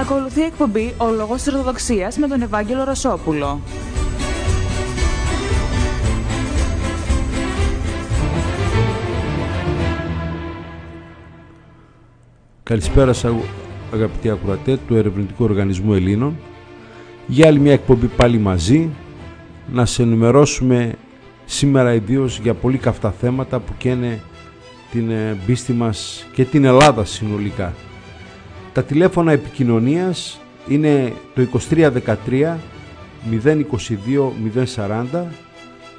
Ακολουθεί εκπομπή «Ο Λόγος της με τον Ευάγγελο Ρασόπουλο. Καλησπέρα σας αγαπητοί ακουρατέ του Ερευνητικού Οργανισμού Ελλήνων. Για άλλη μια εκπομπή πάλι μαζί, να σε ενημερώσουμε σήμερα ιδίως για πολύ καυτά θέματα που καίνε την ε, πίστη μας και την Ελλάδα συνολικά. Τα τηλέφωνα επικοινωνίας είναι το 2313 022 040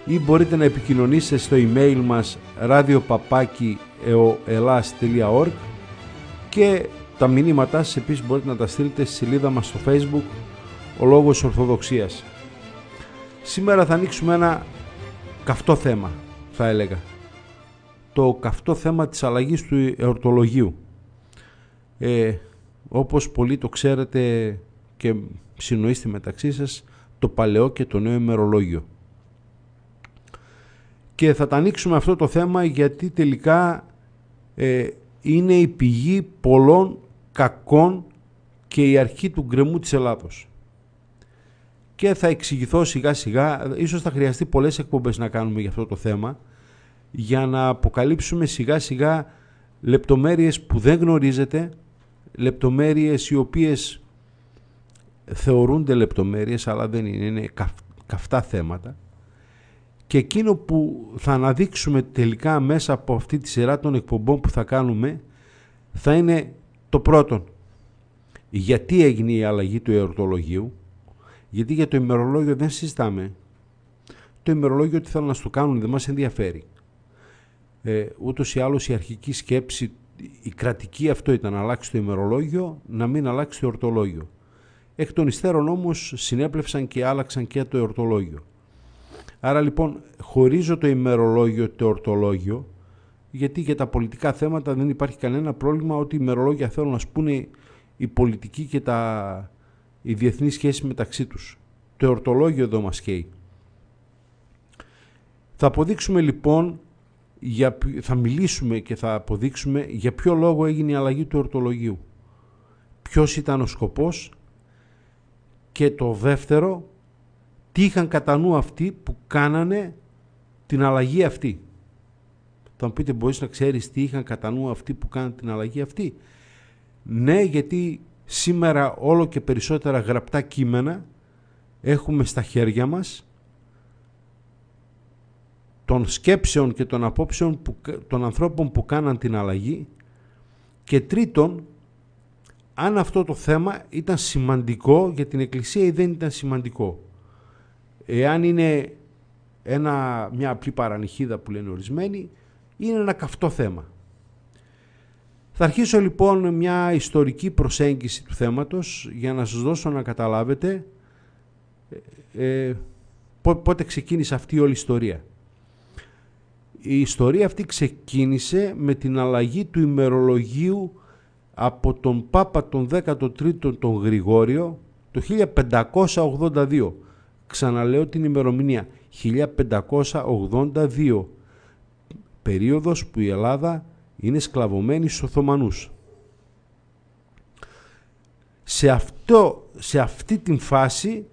ή μπορείτε να επικοινωνήσετε στο email μας radiopapakieoelas.org και τα μηνύματά σας επίσης μπορείτε να τα στείλετε στη σελίδα μας στο facebook ο λόγος Ορθοδοξίας. Σήμερα θα ανοίξουμε ένα καυτό θέμα θα έλεγα. Το καυτό θέμα της αλλαγής του εορτολογίου. Ε, όπως πολύ το ξέρετε και συνοείστε μεταξύ σας το παλαιό και το νέο ημερολόγιο. Και θα τα ανοίξουμε αυτό το θέμα γιατί τελικά ε, είναι η πηγή πολλών κακών και η αρχή του γκρεμού της Ελλάδος. Και θα εξηγηθώ σιγά σιγά, ίσως θα χρειαστεί πολλές εκπομπές να κάνουμε για αυτό το θέμα, για να αποκαλύψουμε σιγά σιγά λεπτομέρειες που δεν γνωρίζετε, λεπτομέρειες οι οποίες θεωρούνται λεπτομέρειες αλλά δεν είναι, είναι καυτά θέματα και εκείνο που θα αναδείξουμε τελικά μέσα από αυτή τη σειρά των εκπομπών που θα κάνουμε θα είναι το πρώτο. Γιατί έγινε η αλλαγή του εορτολογίου, γιατί για το ημερολόγιο δεν συζητάμε. Το ημερολόγιο τι θέλουν να στο κάνουν δεν μας ενδιαφέρει. Ε, ούτως ή άλλως η αρχική σκέψη η κρατική αυτό ήταν να αλλάξει το ημερολόγιο, να μην αλλάξει το ορτολόγιο. Εκ των υστέρων όμως συνέπλευσαν και άλλαξαν και το ορτολόγιο. Άρα λοιπόν χωρίζω το ημερολόγιο το ορτολόγιο γιατί για τα πολιτικά θέματα δεν υπάρχει κανένα πρόβλημα ότι οι ημερολόγια θέλουν να σπούν η πολιτική και τα, η διεθνή σχέση μεταξύ τους. Το ορτολόγιο εδώ μας καίει. Θα αποδείξουμε λοιπόν για, θα μιλήσουμε και θα αποδείξουμε για ποιο λόγο έγινε η αλλαγή του ορτολογίου. Ποιος ήταν ο σκοπός και το δεύτερο τι είχαν κατά νου αυτοί που κάνανε την αλλαγή αυτή. Θα μου πείτε μπορείς να ξέρεις τι είχαν κατά νου αυτοί που κάνανε την αλλαγή αυτή. Ναι γιατί σήμερα όλο και περισσότερα γραπτά κείμενα έχουμε στα χέρια μας των σκέψεων και των απόψεων που, των ανθρώπων που κάναν την αλλαγή και τρίτον αν αυτό το θέμα ήταν σημαντικό για την Εκκλησία ή δεν ήταν σημαντικό. Εάν είναι ένα, μια απλή παρανοιχίδα που λένε ορισμένοι, είναι ένα καυτό θέμα. Θα αρχίσω λοιπόν μια ιστορική προσέγγιση του θέματος για να σας δώσω να καταλάβετε ε, ε πότε ξεκίνησε αυτή όλη η ιστορία η ιστορία αυτή ξεκίνησε με την αλλαγή του ημερολογίου από τον Πάπα τον 13ο τον Γρηγόριο το 1582. Ξαναλέω την ημερομηνία 1582. Περίοδος που η Ελλάδα είναι σκλαβωμένη στους Οθωμανούς. Σε, αυτό, σε αυτή την φάση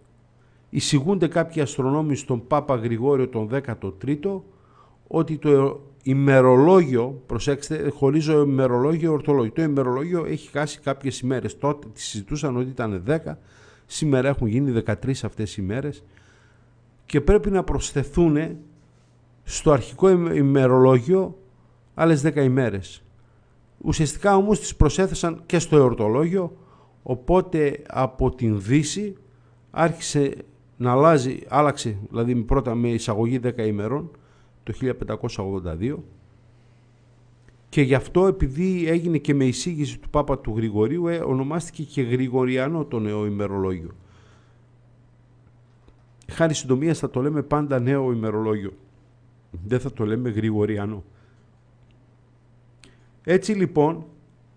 εισηγούνται κάποιοι αστρονόμοι στον Πάπα Γρηγόριο τον 13ο ότι το ημερολόγιο, προσέξτε, χωρίζω ημερολόγιο, ημερολόγιο-ορτολόγιο, Το ημερολόγιο έχει χάσει κάποιες ημέρες. Τότε τη συζητούσαν ότι ήταν 10, σήμερα έχουν γίνει 13 αυτές οι ημέρες και πρέπει να προσθεθούν στο αρχικό ημερολόγιο άλλες 10 ημέρες. Ουσιαστικά όμως τις προσέθεσαν και στο εορτολόγιο, οπότε από την Δύση άρχισε να αλλάζει, άλλαξε, δηλαδή πρώτα με εισαγωγή 10 ημερών, το 1582 και γι' αυτό επειδή έγινε και με εισήγηση του Πάπα του Γρηγορίου ε, ονομάστηκε και Γρηγοριανό το νέο ημερολόγιο. Χάρη συντομία θα το λέμε πάντα νέο ημερολόγιο. Δεν θα το λέμε Γρηγοριανό. Έτσι λοιπόν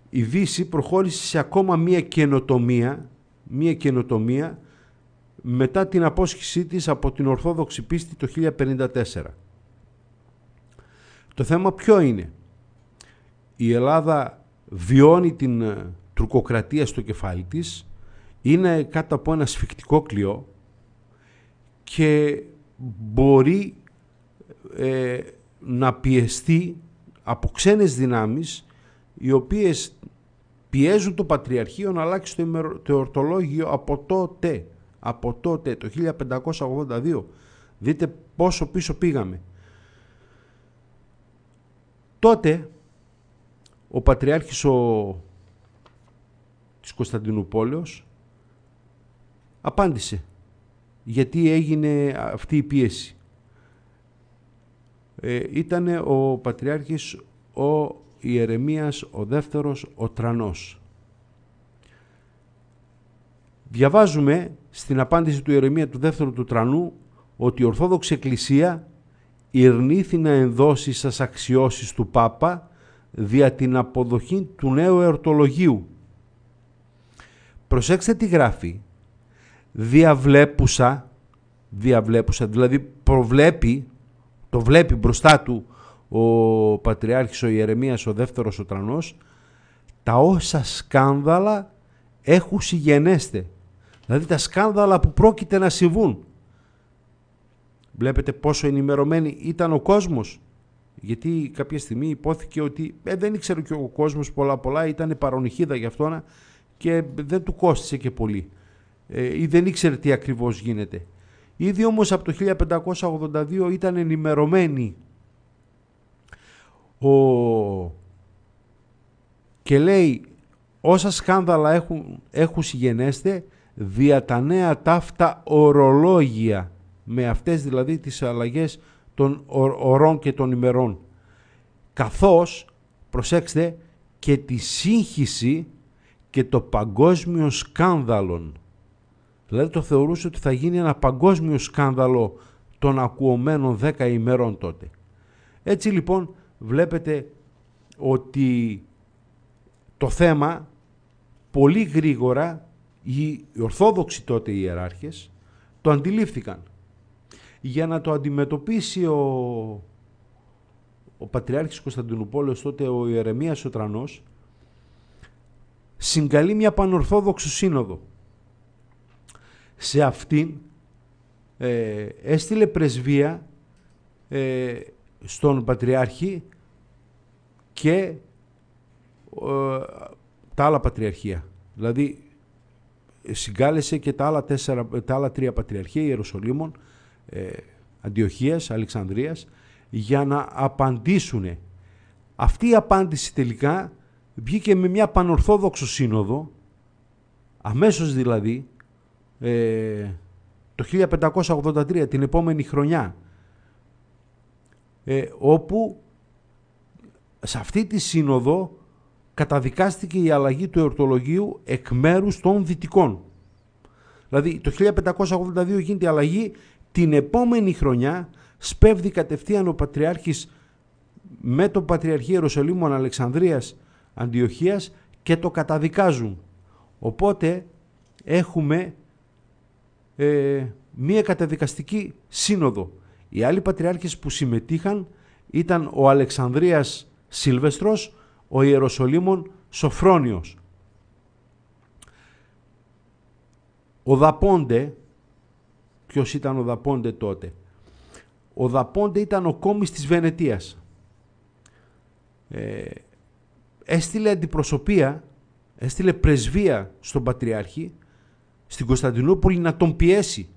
η Δύση προχώρησε σε ακόμα μία καινοτομία, μία καινοτομία μετά την απόσχησή της από την Ορθόδοξη πίστη το 1054. Το θέμα ποιο είναι. Η Ελλάδα βιώνει την ε, τουρκοκρατία στο κεφάλι της, είναι κάτω από ένα σφιχτικό κλειό και μπορεί ε, να πιεστεί από ξένες δυνάμεις οι οποίες πιέζουν το Πατριαρχείο να αλλάξει το, ημερο... το ορτολόγιο από τότε, από τότε το 1582. Δείτε πόσο πίσω πήγαμε. Τότε ο Πατριάρχης ο... της Κωνσταντινούπολεως απάντησε γιατί έγινε αυτή η πίεση. Ε, ήταν ο Πατριάρχης ο Ιερεμίας ο δεύτερος ο Τρανός. Διαβάζουμε στην απάντηση του Ιερεμία του δεύτερου του Τρανού ότι η Ορθόδοξη Εκκλησία ηρνήθη να ενδώσει σας αξιώσεις του Πάπα δια την αποδοχή του νέου εορτολογίου. Προσέξτε τι γράφει. Διαβλέπουσα, διαβλέπουσα, δηλαδή προβλέπει, το βλέπει μπροστά του ο Πατριάρχης ο Ιερεμίας ο δεύτερος ο Τρανός, τα όσα σκάνδαλα έχουν συγγενέστε. Δηλαδή τα σκάνδαλα που πρόκειται να συμβούν. Βλέπετε πόσο ενημερωμένοι ήταν ο κόσμος. Γιατί κάποια στιγμή υπόθηκε ότι ε, δεν ήξερε και ο κόσμος πολλά πολλά, ήταν παρονυχίδα γι' αυτό και δεν του κόστησε και πολύ. Ε, ή δεν ήξερε τι ακριβώς γίνεται. Ήδη όμως από το 1582 ήταν ενημερωμένοι. Ο... Και λέει όσα σκάνδαλα έχουν, έχουν συγγενέστε δια τα νέα ταύτα ορολόγια με αυτές δηλαδή τις αλλαγές των ωρών και των ημερών. Καθώς, προσέξτε, και τη σύγχυση και το παγκόσμιο σκάνδαλο. Δηλαδή το θεωρούσε ότι θα γίνει ένα παγκόσμιο σκάνδαλο των ακουωμένων δέκα ημερών τότε. Έτσι λοιπόν βλέπετε ότι το θέμα πολύ γρήγορα οι Ορθόδοξοι τότε οι ιεράρχες το αντιλήφθηκαν για να το αντιμετωπίσει ο, ο Πατριάρχης Κωνσταντινούπολης τότε ο Ιερεμίας Σωτρανός, συγκαλεί μια πανορθόδοξο σύνοδο. Σε αυτήν ε, έστειλε πρεσβεία ε, στον Πατριάρχη και ε, τα άλλα Πατριαρχία. Δηλαδή συγκάλεσε και τα άλλα, τέσσερα, τα άλλα τρία Πατριαρχία Ιεροσολύμων, ε, Αντιοχίας, Αλεξανδρίας για να απαντήσουν. Αυτή η απάντηση τελικά βγήκε με μια πανορθόδοξο σύνοδο αμέσως δηλαδή ε, το 1583 την επόμενη χρονιά ε, όπου σε αυτή τη σύνοδο καταδικάστηκε η αλλαγή του εορτολογίου εκ μέρους των δυτικών. Δηλαδή το 1582 γίνεται η αλλαγή την επόμενη χρονιά σπέβδει κατευθείαν ο Πατριάρχης με τον Πατριαρχή Ιεροσολύμων Αλεξανδρίας Αντιοχίας και το καταδικάζουν. Οπότε έχουμε ε, μία καταδικαστική σύνοδο. Οι άλλοι πατριάρχες που συμμετείχαν ήταν ο Αλεξανδρίας Σίλβεστρος, ο Ιεροσολύμων Σοφρόνιος. Ο Δαπόντε, Ποιος ήταν ο Δαπόντε τότε. Ο Δαπόντε ήταν ο κόμις της Βενετίας. Ε, έστειλε αντιπροσωπεία, έστειλε πρεσβεία στον Πατριάρχη, στην Κωνσταντινούπολη να τον πιέσει.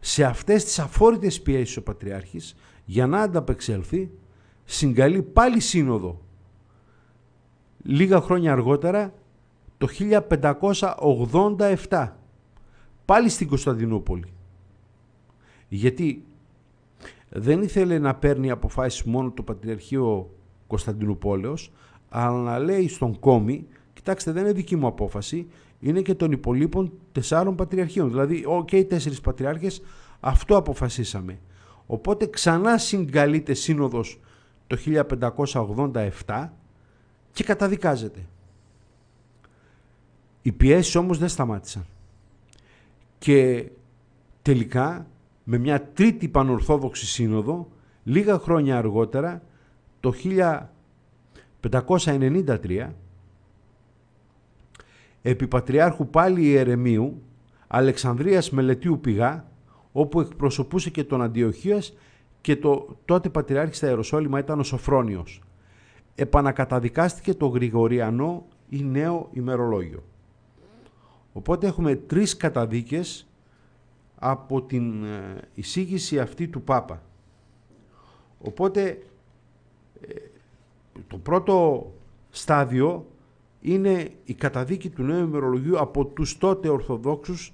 Σε αυτές τις αφόρητες πιέσεις ο Πατριάρχης, για να ανταπεξέλθει, συγκαλεί πάλι σύνοδο. Λίγα χρόνια αργότερα, το 1587, πάλι στην Κωνσταντινούπολη. Γιατί δεν ήθελε να παίρνει αποφάσεις μόνο το Πατριαρχείο Κωνσταντινούπολεως, αλλά να λέει στον κόμι, κοιτάξτε δεν είναι δική μου απόφαση, είναι και των υπολείπων τεσσάρων πατριαρχείων. Δηλαδή, οκ, okay, τέσσερις πατριάρχες, αυτό αποφασίσαμε. Οπότε ξανά συγκαλείται σύνοδος το 1587 και καταδικάζεται. Οι πιέσεις όμως δεν σταμάτησαν και τελικά με μια τρίτη πανορθόδοξη σύνοδο λίγα χρόνια αργότερα το 1593 επί Πατριάρχου πάλι Ιερεμίου Αλεξανδρίας Μελετίου Πηγά όπου εκπροσωπούσε και τον Αντιοχίας και το τότε Πατριάρχη στα Ιεροσόλυμα ήταν ο Σοφρόνιος επανακαταδικάστηκε το Γρηγοριανό ή νέο ημερολόγιο. Οπότε έχουμε τρεις καταδίκες από την ε, εισήγηση αυτή του Πάπα. Οπότε ε, το πρώτο στάδιο είναι η καταδίκη του νέου ημερολογίου από τους τότε Ορθοδόξους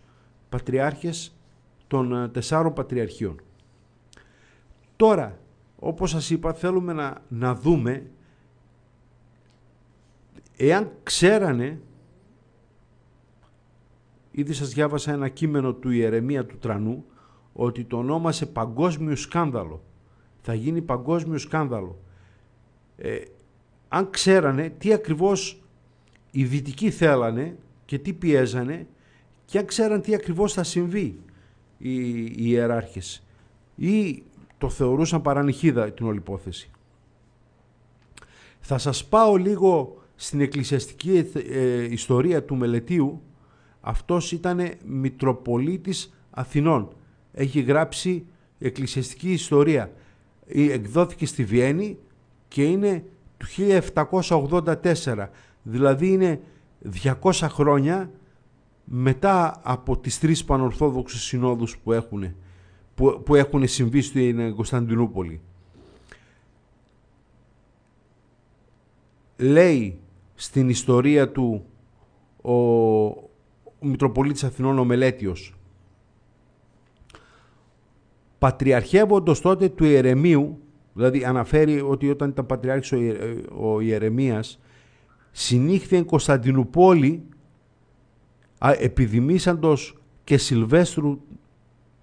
Πατριάρχες των ε, Τεσσάρων Πατριαρχείων. Τώρα, όπως σας είπα, θέλουμε να, να δούμε εάν ξέρανε Ήδη σας διάβασα ένα κείμενο του Ιερεμία του Τρανού ότι το ονόμασε παγκόσμιο σκάνδαλο. Θα γίνει παγκόσμιο σκάνδαλο. Ε, αν ξέρανε τι ακριβώς οι δυτικοί θέλανε και τι πιέζανε και αν ξέρανε τι ακριβώς θα συμβεί οι, οι ιεράρχες ή το θεωρούσαν παρανυχίδα την όλη υπόθεση. Θα σας πάω λίγο στην εκκλησιαστική ε, ιστορία του Μελετίου αυτός ήταν Μητροπολίτης Αθηνών. Έχει γράψει εκκλησιαστική ιστορία. Ε, εκδόθηκε στη Βιέννη και είναι του 1784. Δηλαδή είναι 200 χρόνια μετά από τις τρεις πανορθόδοξες συνόδους που έχουν, που, που έχουν συμβεί στην Κωνσταντινούπολη. Λέει στην ιστορία του ο, Μητροπολίτης Αθηνών ο Μελέτιος. Πατριαρχεύοντος τότε του Ιερεμίου, δηλαδή αναφέρει ότι όταν ήταν πατριάρχης ο, Ιερε, ο Ιερεμίας, συνήχθη εν Κωνσταντινούπολη επιδημήσαντος και Σιλβέστρου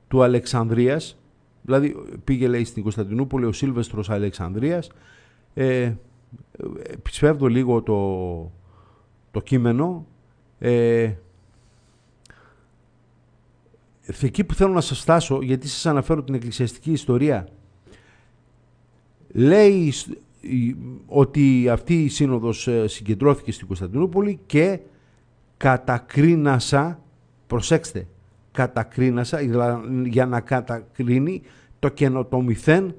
του Αλεξανδρίας, δηλαδή πήγε λέει στην Κωνσταντινούπολη ο Σίλβεστρος Αλεξανδρίας, ε, ε, ε λίγο το, το κείμενο, ε, εκεί που θέλω να σας φτάσω, γιατί σας αναφέρω την εκκλησιαστική ιστορία, λέει ότι αυτή η σύνοδος ε, συγκεντρώθηκε στην Κωνσταντινούπολη και κατακρίνασα, προσέξτε, κατακρίνασα, για να κατακρίνει το καινοτομηθέν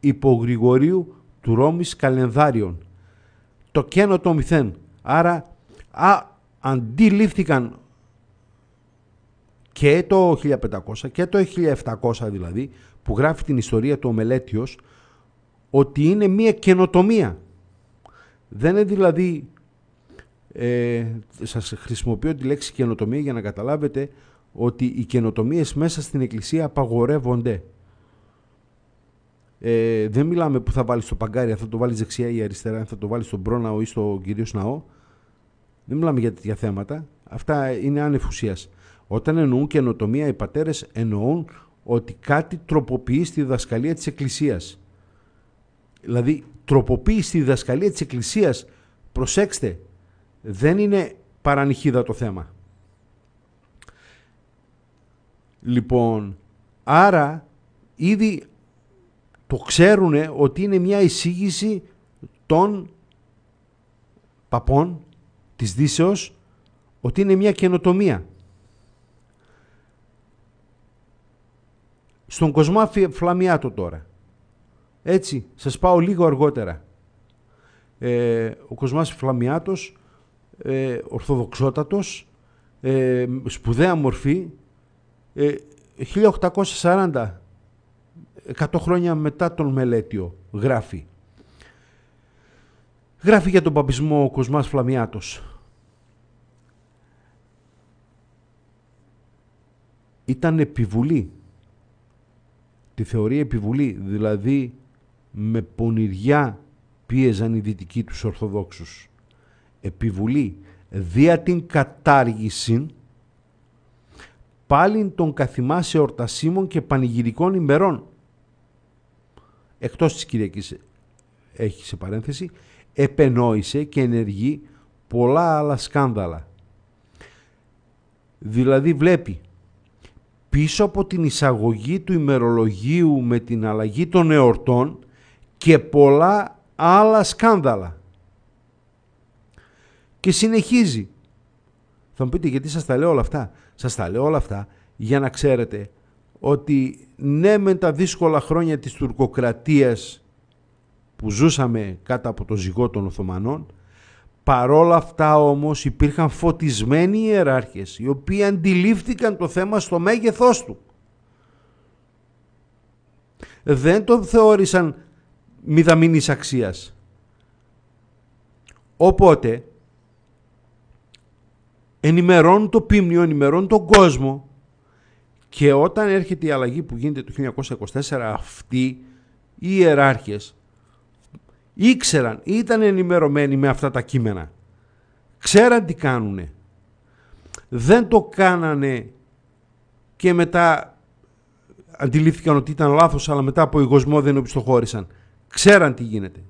υπογρηγορίου του Ρώμης καλενδάριον. Το καινοτομηθέν. Άρα α, αντιλήφθηκαν και το 1500 και το 1700 δηλαδή που γράφει την ιστορία του ο Μελέτιος ότι είναι μία καινοτομία. Δεν είναι δηλαδή, ε, σας χρησιμοποιώ τη λέξη καινοτομία για να καταλάβετε ότι οι καινοτομίες μέσα στην εκκλησία απαγορεύονται. Ε, δεν μιλάμε που θα βάλεις το παγκάρι, αν θα το βάλεις δεξιά ή αριστερά, αν θα το βάλεις στον πρόναο ή στον κυρίω ναό. Δεν μιλάμε για τέτοια θέματα. Αυτά είναι άνευ όταν εννοούν καινοτομία, οι πατέρες εννοούν ότι κάτι τροποποιεί στη διδασκαλία της Εκκλησίας. Δηλαδή, τροποποιεί στη διδασκαλία της Εκκλησίας. Προσέξτε, δεν είναι παρανυχίδα το θέμα. Λοιπόν, άρα ήδη το ξέρουν ότι είναι μια εισήγηση των παπών της Δύσεως ότι είναι μια καινοτομία. στον Κοσμά Φλαμιάτο τώρα. Έτσι, σας πάω λίγο αργότερα. Ε, ο Κοσμάς Φλαμιάτος, ε, ορθοδοξότατος, ε, σπουδαία μορφή, ε, 1840, 100 χρόνια μετά τον Μελέτιο, γράφει. Γράφει για τον παπισμό ο Κοσμάς Φλαμιάτος. Ήταν επιβουλή τη θεωρεί επιβουλή, δηλαδή με πονηριά πίεζαν οι δυτικοί τους Ορθοδόξους. Επιβουλή δια την κατάργηση πάλιν των καθημάς εορτασίμων και πανηγυρικών ημερών. Εκτός της Κυριακής έχει σε παρένθεση, επενόησε και ενεργεί πολλά άλλα σκάνδαλα. Δηλαδή βλέπει πίσω από την εισαγωγή του ημερολογίου με την αλλαγή των εορτών και πολλά άλλα σκάνδαλα. Και συνεχίζει. Θα μου πείτε γιατί σας τα λέω όλα αυτά. Σας τα λέω όλα αυτά για να ξέρετε ότι ναι με τα δύσκολα χρόνια της τουρκοκρατίας που ζούσαμε κάτω από το ζυγό των Οθωμανών Παρόλα αυτά όμως υπήρχαν φωτισμένοι ιεράρχες οι οποίοι αντιλήφθηκαν το θέμα στο μέγεθός του. Δεν τον θεώρησαν μηδαμινής αξίας. Οπότε ενημερώνουν το πίμνιο, ενημερώνουν τον κόσμο και όταν έρχεται η αλλαγή που γίνεται το 1924 αυτοί οι ιεράρχες ήξεραν, ήταν ενημερωμένοι με αυτά τα κείμενα. Ξέραν τι κάνουνε. Δεν το κάνανε και μετά αντιλήφθηκαν ότι ήταν λάθος αλλά μετά από εγωσμό δεν οπισθοχώρησαν. Ξέραν τι γίνεται.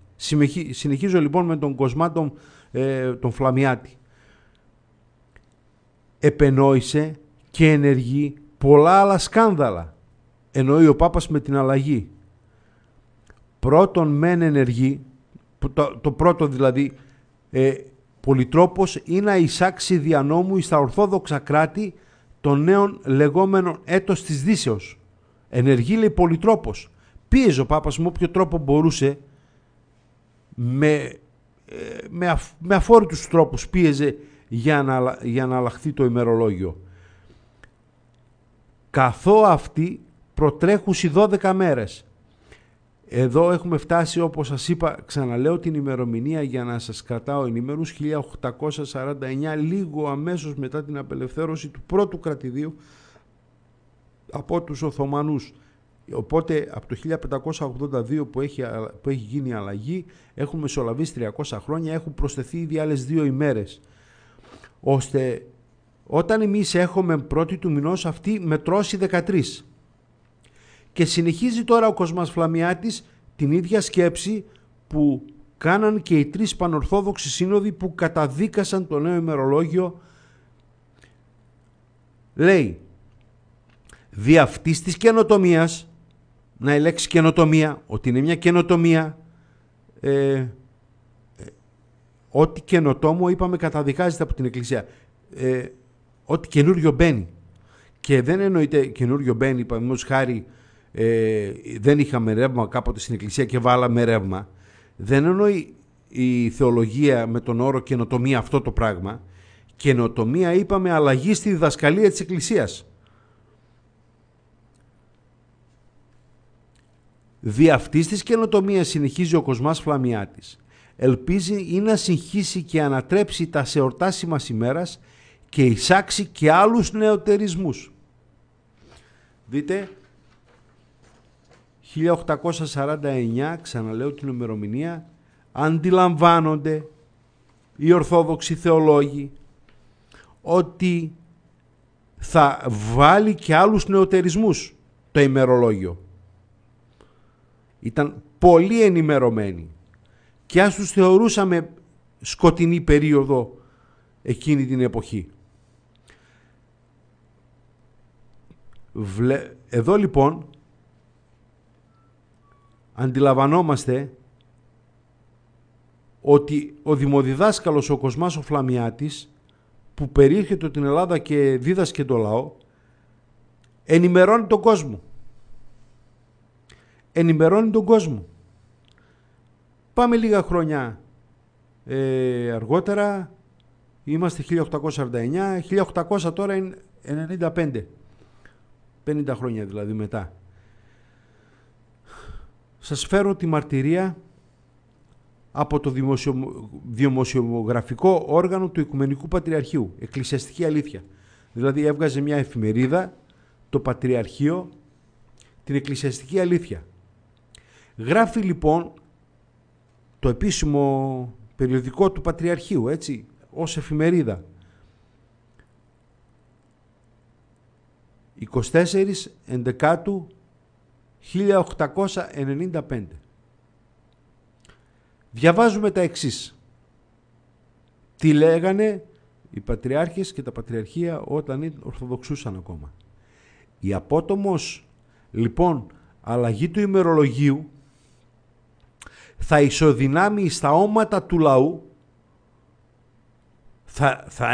Συνεχίζω λοιπόν με τον Κοσμά τον, ε, τον Φλαμιάτη. Επενόησε και ενεργεί πολλά άλλα σκάνδαλα. Εννοεί ο Πάπας με την αλλαγή. Πρώτον μεν ενεργεί το, το πρώτο δηλαδή, ε, πολυτρόπος ή να εισάξει δια νόμου στα ορθόδοξα κράτη των νέων λεγόμενων έτος της Δύσεως. Ενεργεί λέει πολυτρόπος. Πίεζε ο Πάπας με όποιο τρόπο μπορούσε με, ε, με, αφ, με τρόπους πίεζε για να, για να αλλάχθεί το ημερολόγιο. καθό αυτή προτρέχουσε 12 μέρες εδώ έχουμε φτάσει όπως σας είπα, ξαναλέω την ημερομηνία για να σας κρατάω ενημερούς, 1849, λίγο αμέσως μετά την απελευθέρωση του πρώτου κρατηδίου από τους Οθωμανούς. Οπότε από το 1582 που έχει, που έχει γίνει αλλαγή έχουμε μεσολαβήσει 300 χρόνια, έχουν προσθεθεί ήδη άλλες δύο ημέρες. Ώστε όταν εμείς έχουμε πρώτη του μηνός αυτή μετρώσει 13. Και συνεχίζει τώρα ο Κοσμάς Φλαμιάτης την ίδια σκέψη που κάναν και οι τρεις πανορθόδοξοι σύνοδοι που καταδίκασαν το νέο ημερολόγιο. Λέει, δι' αυτής της καινοτομίας, να ελέξει καινοτομία, ότι είναι μια καινοτομία, ε, ε, ό,τι καινοτόμο είπαμε καταδικάζεται από την Εκκλησία. Ε, ό,τι καινούριο μπαίνει. Και δεν εννοείται καινούριο μπαίνει, παραδείγματος χάρη, ε, δεν είχαμε ρεύμα κάποτε στην Εκκλησία και βάλαμε ρεύμα. Δεν εννοεί η θεολογία με τον όρο καινοτομία αυτό το πράγμα. Καινοτομία είπαμε αλλαγή στη διδασκαλία της Εκκλησίας. Δι' αυτής της καινοτομίας συνεχίζει ο Κοσμάς Φλαμιάτης. Ελπίζει ή να συγχύσει και ανατρέψει τα σεορτάσιμα μας ημέρας και εισάξει και άλλους νεοτερισμούς. Δείτε, 1849, ξαναλέω την ημερομηνία, αντιλαμβάνονται οι Ορθόδοξοι θεολόγοι ότι θα βάλει και άλλους νεοτερισμούς το ημερολόγιο. Ήταν πολύ ενημερωμένοι και ας τους θεωρούσαμε σκοτεινή περίοδο εκείνη την εποχή. Εδώ λοιπόν αντιλαμβανόμαστε ότι ο δημοδιδάσκαλος ο Κοσμάς ο Φλαμιάτης που περιήρχεται την Ελλάδα και δίδασκε το λαό ενημερώνει τον κόσμο. Ενημερώνει τον κόσμο. Πάμε λίγα χρόνια ε, αργότερα, είμαστε 1849, 1800 τώρα είναι 95, 50 χρόνια δηλαδή μετά σας φέρω τη μαρτυρία από το δημοσιογραφικό όργανο του Οικουμενικού Πατριαρχείου, Εκκλησιαστική Αλήθεια. Δηλαδή έβγαζε μια εφημερίδα, το Πατριαρχείο, την Εκκλησιαστική Αλήθεια. Γράφει λοιπόν το επίσημο περιοδικό του Πατριαρχείου, έτσι, ως εφημερίδα. 24 Εντεκάτου 1895. Διαβάζουμε τα εξής. Τι λέγανε οι πατριάρχες και τα πατριαρχία όταν ορθοδοξούσαν ακόμα. Η απότομος λοιπόν αλλαγή του ημερολογίου θα ισοδυνάμει στα όματα του λαού θα, θα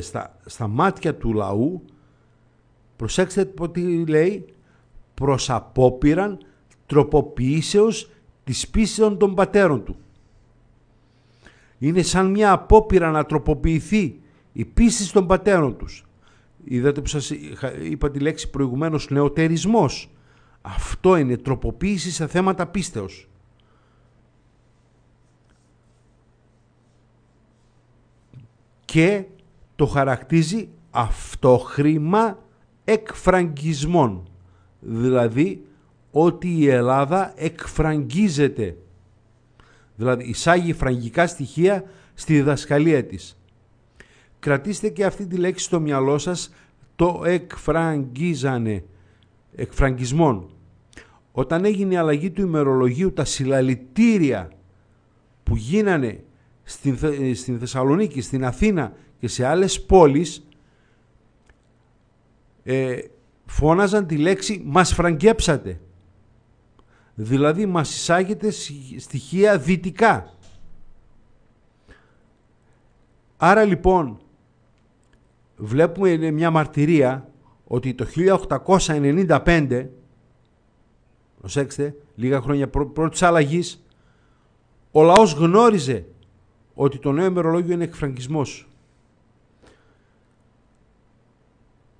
στα, στα μάτια του λαού προσέξτε τι λέει προς απόπειραν τροποποιήσεως της πίστεων των πατέρων του. Είναι σαν μια απόπειρα να τροποποιηθεί η πίστη των πατέρων τους. Είδατε που σας είπα τη λέξη προηγουμένως νεοτερισμός. Αυτό είναι τροποποίηση σε θέματα πίστεως. Και το χαρακτίζει αυτόχρημα εκφραγκισμών δηλαδή ότι η Ελλάδα εκφραγγίζεται. Δηλαδή εισάγει φραγγικά στοιχεία στη διδασκαλία της. Κρατήστε και αυτή τη λέξη στο μυαλό σας, το εκφραγγίζανε, εκφραγγισμόν. Όταν έγινε η αλλαγή του ημερολογίου, τα συλλαλητήρια που γίνανε στην, Θεσσαλονίκη, στην Αθήνα και σε άλλες πόλεις, ε, φώναζαν τη λέξη «μας φραγκέψατε». Δηλαδή μας εισάγεται στοιχεία δυτικά. Άρα λοιπόν βλέπουμε μια μαρτυρία ότι το 1895, προσέξτε, λίγα χρόνια πρώτης αλλαγής, ο λαός γνώριζε ότι το νέο ημερολόγιο είναι εκφραγκισμός.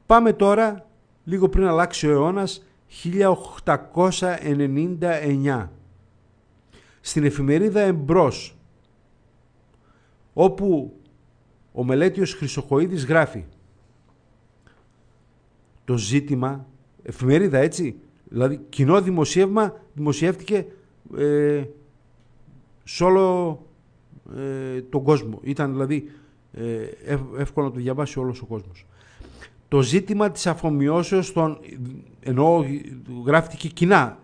Πάμε τώρα λίγο πριν αλλάξει ο αιώνας 1899 στην εφημερίδα Εμπρός όπου ο Μελέτιος Χρυσοχοίδης γράφει το ζήτημα, εφημερίδα έτσι, δηλαδή κοινό δημοσίευμα δημοσιεύτηκε ε, σε όλο ε, τον κόσμο. Ήταν δηλαδή ε, εύκολο να το διαβάσει όλος ο κόσμος το ζήτημα της αφομοιώσεως των, ενώ γράφτηκε κοινά,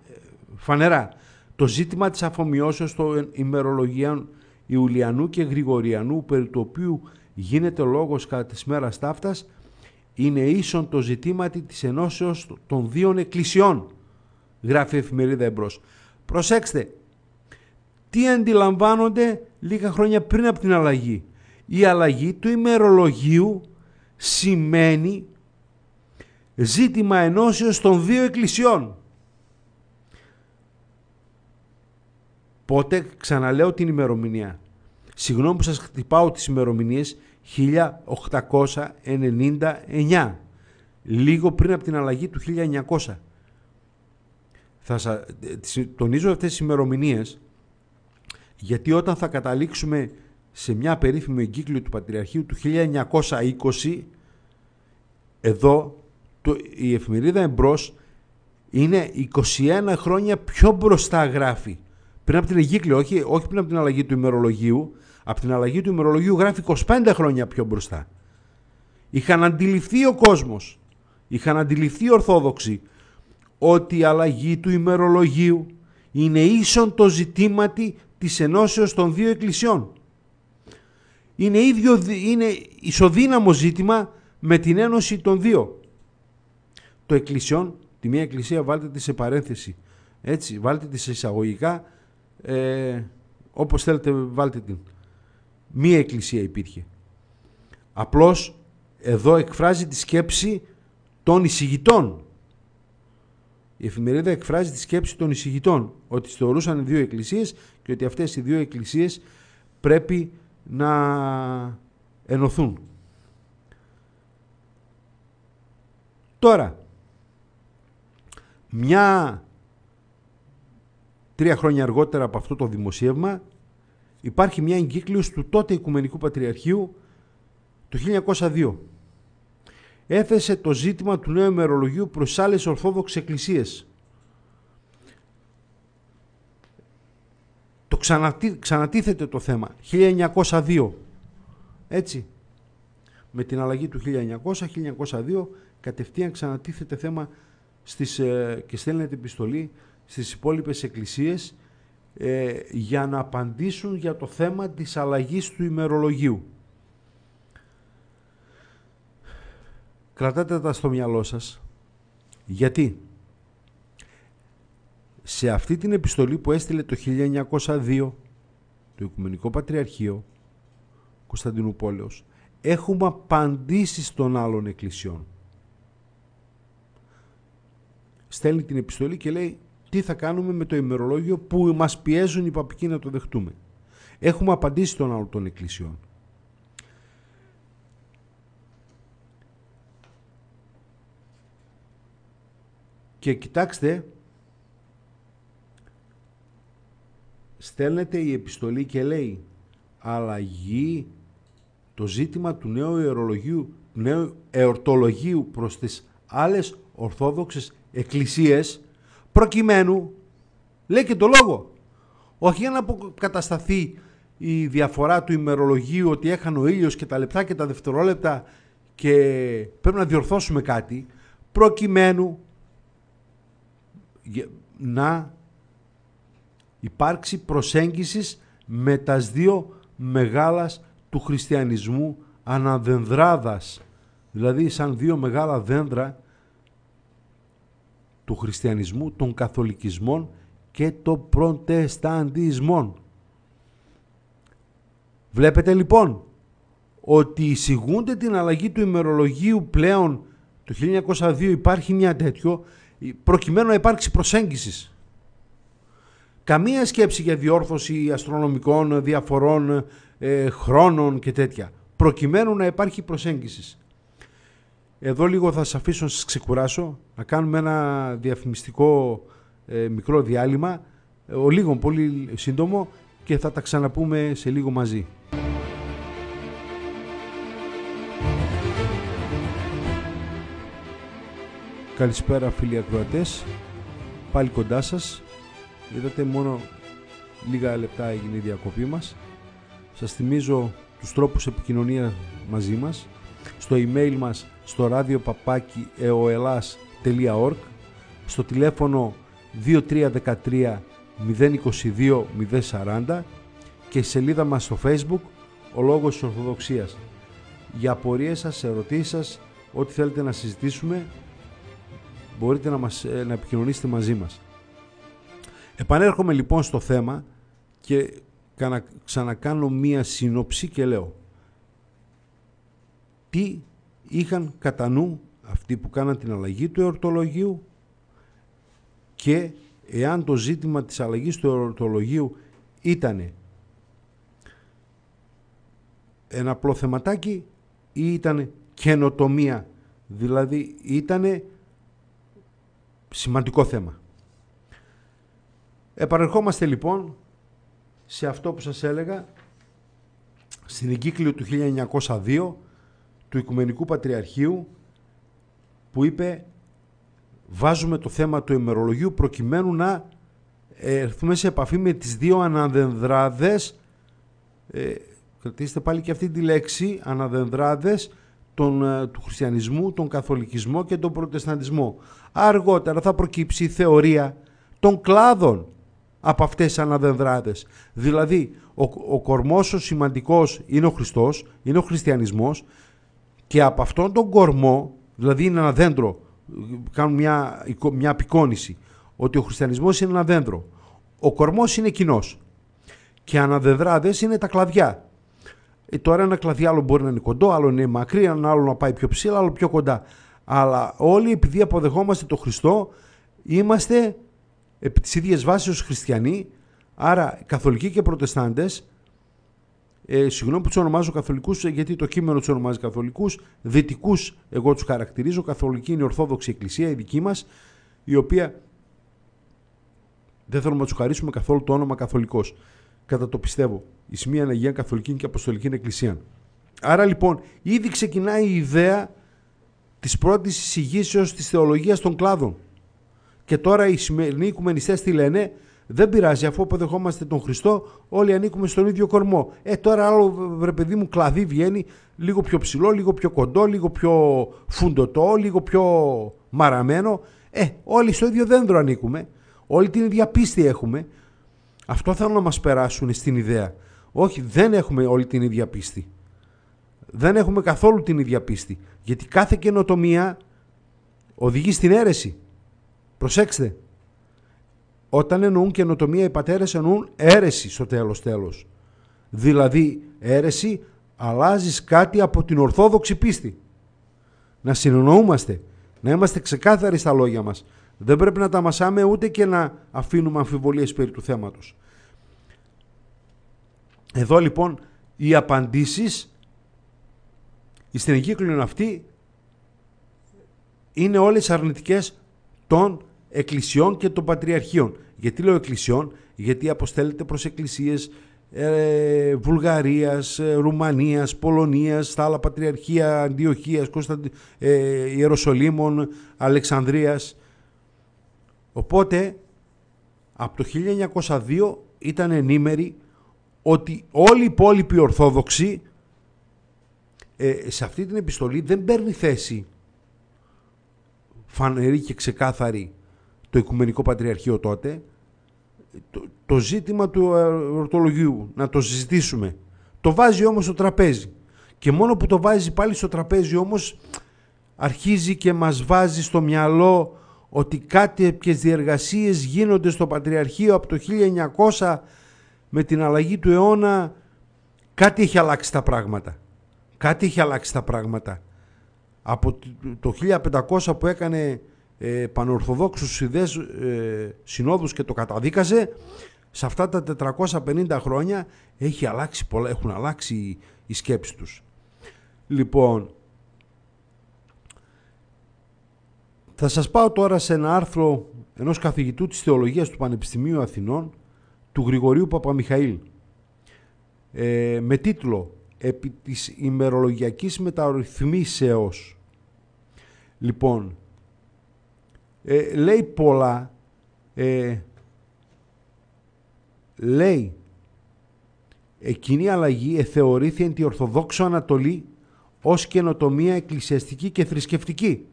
φανερά, το ζήτημα της αφομοιώσεως των ημερολογίων Ιουλιανού και Γρηγοριανού, περί του οποίου γίνεται λόγος κατά της μέρας ταύτας, είναι ίσον το ζητήμα της ενώσεως των δύο εκκλησιών, γράφει η εφημερίδα εμπρός. Προσέξτε, τι αντιλαμβάνονται λίγα χρόνια πριν από την αλλαγή. Η αλλαγή του ημερολογίου σημαίνει ζήτημα ενώσεως των δύο εκκλησιών. Πότε ξαναλέω την ημερομηνία. Συγγνώμη που σας χτυπάω τις ημερομηνίες 1899. Λίγο πριν από την αλλαγή του 1900. Θα ε, τονίζω αυτές τις ημερομηνίες γιατί όταν θα καταλήξουμε σε μια περίφημη εγκύκλιο του Πατριαρχείου του 1920 εδώ το, η εφημερίδα εμπρός είναι 21 χρόνια πιο μπροστά γράφει. Πριν από την Αγίκλη όχι, όχι πριν από την αλλαγή του ημερολογίου, από την αλλαγή του ημερολογίου γράφει 25 χρόνια πιο μπροστά. Είχαν αντιληφθεί ο κόσμος, είχαν αντιληφθεί οι Ορθόδοξοι ότι η αλλαγή του ημερολογίου είναι ίσον το ζητήματι της ενώσεως των δύο εκκλησιών. Είναι, ίδιο, είναι ισοδύναμο ζήτημα με την ένωση των δύο το εκκλησιών, τη μία εκκλησία βάλτε τη σε παρένθεση. Έτσι, βάλτε τη σε εισαγωγικά, ε, όπως θέλετε βάλτε την. Μία εκκλησία υπήρχε. Απλώς εδώ εκφράζει τη σκέψη των εισηγητών. Η εφημερίδα εκφράζει τη σκέψη των εισηγητών ότι θεωρούσαν δύο εκκλησίες και ότι αυτές οι δύο εκκλησίες πρέπει να ενωθούν. Τώρα, μια τρία χρόνια αργότερα από αυτό το δημοσίευμα υπάρχει μια εγκύκλειος του τότε Οικουμενικού Πατριαρχείου το 1902. Έθεσε το ζήτημα του νέου ημερολογίου προς άλλες Ορθόδοξες Εκκλησίες. Το ξανατί, ξανατίθεται το θέμα 1902. Έτσι. Με την αλλαγή του 1900, 1902 κατευθείαν ξανατίθεται θέμα στις, ε, και στέλνετε την επιστολή στις υπόλοιπες εκκλησίες ε, για να απαντήσουν για το θέμα της αλλαγής του ημερολογίου. Κρατάτε τα στο μυαλό σας. Γιατί σε αυτή την επιστολή που έστειλε το 1902 το Οικουμενικό Πατριαρχείο Κωνσταντινούπολεως έχουμε απαντήσει των άλλων εκκλησιών στέλνει την επιστολή και λέει τι θα κάνουμε με το ημερολόγιο που μας πιέζουν οι παπικοί να το δεχτούμε. Έχουμε απαντήσει των άλλων των εκκλησιών. Και κοιτάξτε, στέλνεται η επιστολή και λέει αλλαγή το ζήτημα του νέου, νέου εορτολογίου προς τις άλλες ορθόδοξες εκκλησίες προκειμένου, λέει και το λόγο, όχι για να κατασταθεί η διαφορά του ημερολογίου ότι έχανε ο ήλιος και τα λεπτά και τα δευτερόλεπτα και πρέπει να διορθώσουμε κάτι, προκειμένου να υπάρξει προσέγγισης με τα δύο μεγάλας του χριστιανισμού αναδενδράδας, δηλαδή σαν δύο μεγάλα δέντρα του χριστιανισμού, των καθολικισμών και των προτεσταντισμών. Βλέπετε λοιπόν ότι εισηγούνται την αλλαγή του ημερολογίου πλέον το 1902 υπάρχει μια τέτοιο προκειμένου να υπάρξει προσέγγισης. Καμία σκέψη για διόρθωση αστρονομικών διαφορών ε, χρόνων και τέτοια. Προκειμένου να υπάρχει προσέγγισης. Εδώ λίγο θα σας αφήσω να σας ξεκουράσω, να κάνουμε ένα διαφημιστικό ε, μικρό διάλειμμα, ε, ο λίγο πολύ σύντομο και θα τα ξαναπούμε σε λίγο μαζί. Καλησπέρα φίλοι ακροατές, πάλι κοντά σας. Είδατε μόνο λίγα λεπτά έγινε η διακοπή μας. Σας θυμίζω τους τρόπους επικοινωνία μαζί μας στο email μας στο radiopapakieoelas.org στο τηλέφωνο 2313 022 040 και σελίδα μας στο facebook ο Λόγος της Ορθοδοξίας. Για απορίες σας, ερωτήσεις σας, ό,τι θέλετε να συζητήσουμε μπορείτε να, μας, ε, να επικοινωνήσετε μαζί μας. Επανέρχομαι λοιπόν στο θέμα και ξανακάνω μία σύνοψη και λέω τι είχαν κατά νου αυτοί που κάναν την αλλαγή του εορτολογίου και εάν το ζήτημα της αλλαγής του εορτολογίου ήταν ένα απλό θεματάκι ή ήταν καινοτομία, δηλαδή ήταν σημαντικό θέμα. Επαρερχόμαστε λοιπόν σε αυτό που σας έλεγα στην εγκύκλιο του 1902 του Οικουμενικού Πατριαρχείου που είπε βάζουμε το θέμα του ημερολογίου προκειμένου να ε, έρθουμε σε επαφή με τις δύο αναδενδράδες ε, κρατήστε πάλι και αυτή τη λέξη αναδενδράδες τον, ε, του χριστιανισμού, τον καθολικισμό και τον προτεσταντισμό. Αργότερα θα προκύψει η θεωρία των κλάδων από αυτές τις αναδενδράδες. Δηλαδή, ο, ο κορμός ο σημαντικός είναι ο Χριστός, είναι ο χριστιανισμός και από αυτόν τον κορμό, δηλαδή είναι ένα δέντρο, κάνουν μια, μια απεικόνηση, ότι ο χριστιανισμός είναι ένα δέντρο. Ο κορμός είναι κοινός. Και αναδεδράδες είναι τα κλαδιά. Ε, τώρα ένα κλαδί άλλο μπορεί να είναι κοντό, άλλο είναι μακρύ, ένα άλλο να πάει πιο ψηλά, άλλο πιο κοντά. Αλλά όλοι επειδή αποδεχόμαστε τον Χριστό, είμαστε επί της ίδιας ως χριστιανοί, άρα καθολικοί και προτεστάντες, ε, συγγνώμη που τους ονομάζω καθολικούς, ε, γιατί το κείμενο τους ονομάζει καθολικούς. Δυτικούς, εγώ τους χαρακτηρίζω. Καθολική είναι η Ορθόδοξη Εκκλησία, η δική μας, η οποία δεν θέλουμε να τους χαρίσουμε καθόλου το όνομα καθολικός. Κατά το πιστεύω. Η σημεία Αναγία Καθολική και Αποστολική Εκκλησία. Άρα λοιπόν, ήδη ξεκινάει η ιδέα της πρώτης εισηγήσεως της θεολογίας των κλάδων. Και τώρα οι σημερινοί οικουμενιστές τι λένε, δεν πειράζει, αφού αποδεχόμαστε τον Χριστό, όλοι ανήκουμε στον ίδιο κορμό. Ε, τώρα άλλο βρε παιδί μου κλαδί βγαίνει λίγο πιο ψηλό, λίγο πιο κοντό, λίγο πιο φουντοτό, λίγο πιο μαραμένο. Ε, όλοι στο ίδιο δέντρο ανήκουμε. Όλη την ίδια πίστη έχουμε. Αυτό θέλω να μας περάσουν στην ιδέα. Όχι, δεν έχουμε όλη την ίδια πίστη. Δεν έχουμε καθόλου την ίδια πίστη. Γιατί κάθε καινοτομία οδηγεί στην αίρεση. Προσέξτε, όταν εννοούν καινοτομία οι πατέρες εννοούν αίρεση στο τέλος τέλος. Δηλαδή αίρεση αλλάζεις κάτι από την ορθόδοξη πίστη. Να συνεννοούμαστε, να είμαστε ξεκάθαροι στα λόγια μας. Δεν πρέπει να τα μασάμε ούτε και να αφήνουμε αμφιβολίες περί του θέματος. Εδώ λοιπόν οι απαντήσεις στην στενική αυτή είναι όλες αρνητικές των εκκλησιών και των πατριαρχείων. Γιατί λέω εκκλησιών, γιατί αποστέλλεται προς εκκλησίες ε, Βουλγαρίας, ε, Ρουμανίας, Πολωνίας, στα άλλα πατριαρχεία Αντιοχίας, Κωνσταντ... ε, Ιεροσολύμων, Αλεξανδρίας. Οπότε από το 1902 ήταν ενήμεροι ότι όλοι οι υπόλοιποι Ορθόδοξοι ε, σε αυτή την επιστολή δεν παίρνει θέση φανερή και ξεκάθαρη το Οικουμενικό Πατριαρχείο τότε το, το ζήτημα του ορτολογίου, να το συζητήσουμε. Το βάζει όμως στο τραπέζι. Και μόνο που το βάζει πάλι στο τραπέζι όμως αρχίζει και μας βάζει στο μυαλό ότι κάτι, κάποιες διεργασίες γίνονται στο Πατριαρχείο από το 1900 με την αλλαγή του αιώνα κάτι έχει αλλάξει τα πράγματα. Κάτι έχει αλλάξει τα πράγματα. Από το 1500 που έκανε ε, πανορθοδόξους ε, συνόδους και το καταδίκαζε σε αυτά τα 450 χρόνια έχει αλλάξει πολλά, έχουν αλλάξει οι, σκέψεις τους. Λοιπόν, θα σας πάω τώρα σε ένα άρθρο ενός καθηγητού της θεολογίας του Πανεπιστημίου Αθηνών, του Γρηγορίου Παπαμιχαήλ, ε, με τίτλο «Επί της ημερολογιακής μεταρρυθμίσεως». Λοιπόν, ε, λέει πολλά. Ε, λέει εκείνη η αλλαγή εθεωρήθη εν τη Ορθοδόξο Ανατολή ως καινοτομία εκκλησιαστική και θρησκευτική.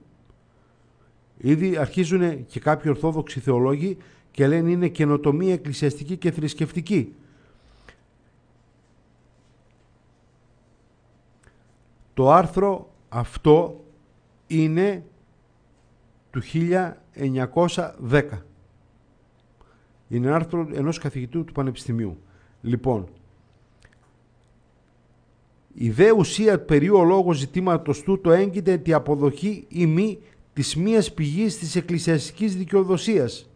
Ήδη αρχίζουν και κάποιοι Ορθόδοξοι θεολόγοι και λένε είναι καινοτομία εκκλησιαστική και θρησκευτική. Το άρθρο αυτό είναι του χίλια. 1910. Είναι άρθρο ενός καθηγητού του Πανεπιστημίου. Λοιπόν, η δε ουσία περί λόγος ζητήματος του το έγκυται τη αποδοχή ή μη της μίας πηγής της εκκλησιαστικής δικαιοδοσίας.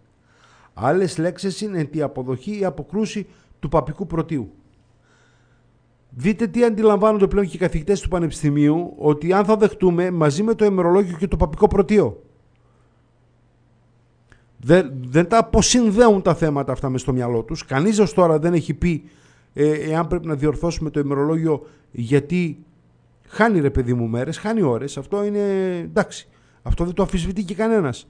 Άλλες λέξεις είναι τη αποδοχή ή αποκρούση του παπικού Πρωτίου Δείτε τι αντιλαμβάνονται πλέον και οι καθηγητές του Πανεπιστημίου ότι αν θα δεχτούμε μαζί με το ημερολόγιο και το παπικό Πρωτίο δεν, δεν τα αποσυνδέουν τα θέματα αυτά μες στο μυαλό τους. Κανείς ως τώρα δεν έχει πει ε, εάν πρέπει να διορθώσουμε το ημερολόγιο γιατί χάνει ρε παιδί μου μέρες, χάνει ώρες. Αυτό είναι εντάξει. Αυτό δεν το αφισβητεί και κανένας.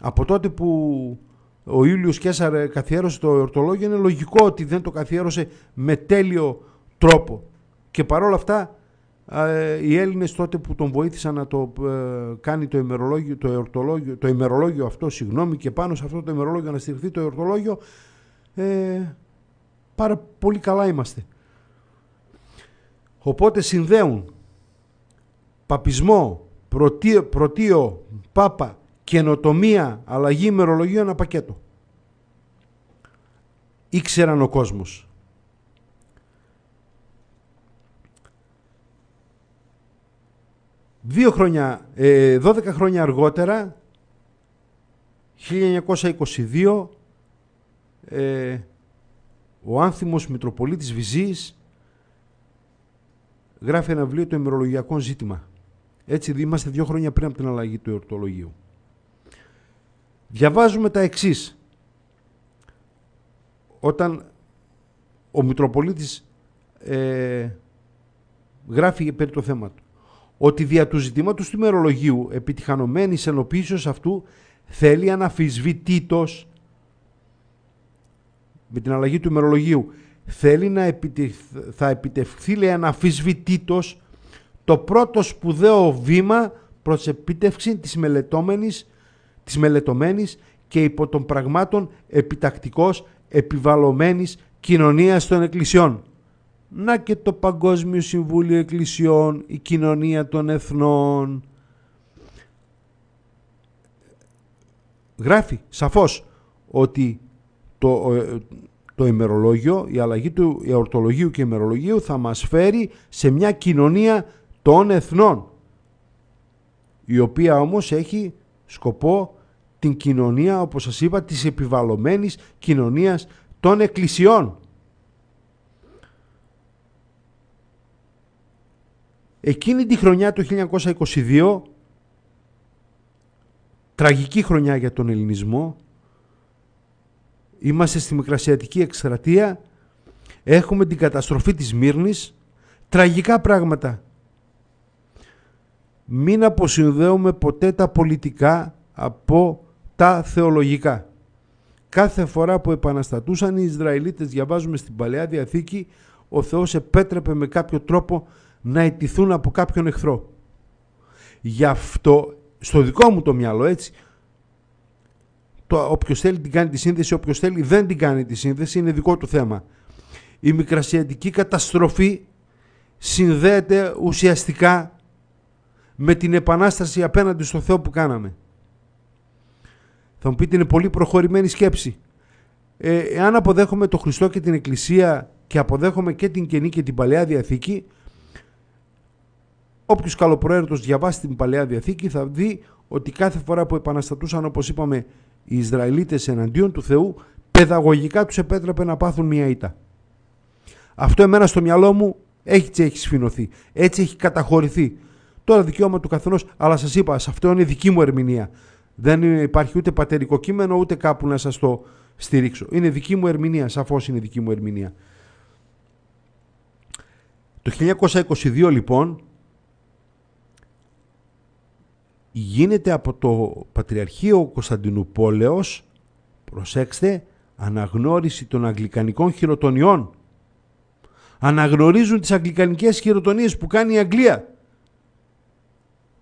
Από τότε που ο Ιούλιος Κέσσαρ καθιέρωσε το ορτολόγιο είναι λογικό ότι δεν το καθιέρωσε με τέλειο τρόπο. Και παρόλα αυτά ε, οι Έλληνες τότε που τον βοήθησαν να το ε, κάνει το ημερολόγιο, το, εορτολόγιο, το ημερολόγιο αυτό, συγγνώμη, και πάνω σε αυτό το ημερολόγιο να στηριχθεί το εορτολόγιο, ε, πάρα πολύ καλά είμαστε. Οπότε συνδέουν παπισμό, πρωτείο, πρωτείο πάπα, καινοτομία, αλλαγή ημερολογίου, ένα πακέτο. Ήξεραν ο κόσμος Δύο χρόνια, 12 ε, χρόνια αργότερα, 1922, ε, ο άνθιμος Μητροπολίτης Βυζής γράφει ένα βιβλίο το ημερολογιακό ζήτημα. Έτσι είμαστε δύο χρόνια πριν από την αλλαγή του εορτολογίου. Διαβάζουμε τα εξής. Όταν ο Μητροπολίτης ε, γράφει περί το θέμα του ότι δια του ζητήματος του ημερολογίου επιτυχανωμένης ενοποίησης αυτού θέλει αναφυσβητήτως. με την αλλαγή του ημερολογίου θέλει να θα επιτευχθεί λέει αναφυσβητήτως το πρώτο σπουδαίο βήμα προς επίτευξη της μελετομένης της μελετωμένης και υπό των πραγμάτων επιτακτικός επιβαλωμένης κοινωνίας των εκκλησιών να και το Παγκόσμιο Συμβούλιο Εκκλησιών, η Κοινωνία των Εθνών. Γράφει σαφώς ότι το, ε, το ημερολόγιο, η αλλαγή του η και ημερολογίου θα μας φέρει σε μια κοινωνία των εθνών, η οποία όμως έχει σκοπό την κοινωνία, όπως σας είπα, της επιβαλλομένης κοινωνίας των εκκλησιών. Εκείνη τη χρονιά το 1922, τραγική χρονιά για τον ελληνισμό, είμαστε στη Μικρασιατική Εκστρατεία, έχουμε την καταστροφή της Μύρνης, τραγικά πράγματα. Μην αποσυνδέουμε ποτέ τα πολιτικά από τα θεολογικά. Κάθε φορά που επαναστατούσαν οι Ισραηλίτες, διαβάζουμε στην Παλαιά Διαθήκη, ο Θεός επέτρεπε με κάποιο τρόπο να ετηθούν από κάποιον εχθρό. Γι' αυτό, στο δικό μου το μυαλό έτσι, το, όποιος θέλει την κάνει τη σύνδεση, όποιος θέλει δεν την κάνει τη σύνδεση, είναι δικό του θέμα. Η μικρασιατική καταστροφή συνδέεται ουσιαστικά με την επανάσταση απέναντι στο Θεό που κάναμε. Θα μου πείτε είναι πολύ προχωρημένη σκέψη. Ε, εάν αποδέχομαι το Χριστό και την Εκκλησία και αποδέχομαι και την Καινή και την Παλαιά Διαθήκη, Όποιος καλοπροαίρετος διαβάσει την Παλαιά Διαθήκη θα δει ότι κάθε φορά που επαναστατούσαν όπως είπαμε οι Ισραηλίτες εναντίον του Θεού παιδαγωγικά τους επέτρεπε να πάθουν μια ήττα. Αυτό εμένα στο μυαλό μου έτσι έχει σφινωθεί, έτσι έχει καταχωρηθεί. Τώρα δικαίωμα του καθενός, αλλά σας είπα, σε αυτό είναι δική μου ερμηνεία. Δεν υπάρχει ούτε πατερικό κείμενο ούτε κάπου να σας το στηρίξω. Είναι δική μου ερμηνεία, σαφώς είναι δική μου ερμηνεία. Το 1922 λοιπόν γίνεται από το Πατριαρχείο Κωνσταντινούπολεως, προσέξτε, αναγνώριση των αγγλικανικών χειροτονιών. Αναγνωρίζουν τις αγγλικανικές χειροτονίες που κάνει η Αγγλία.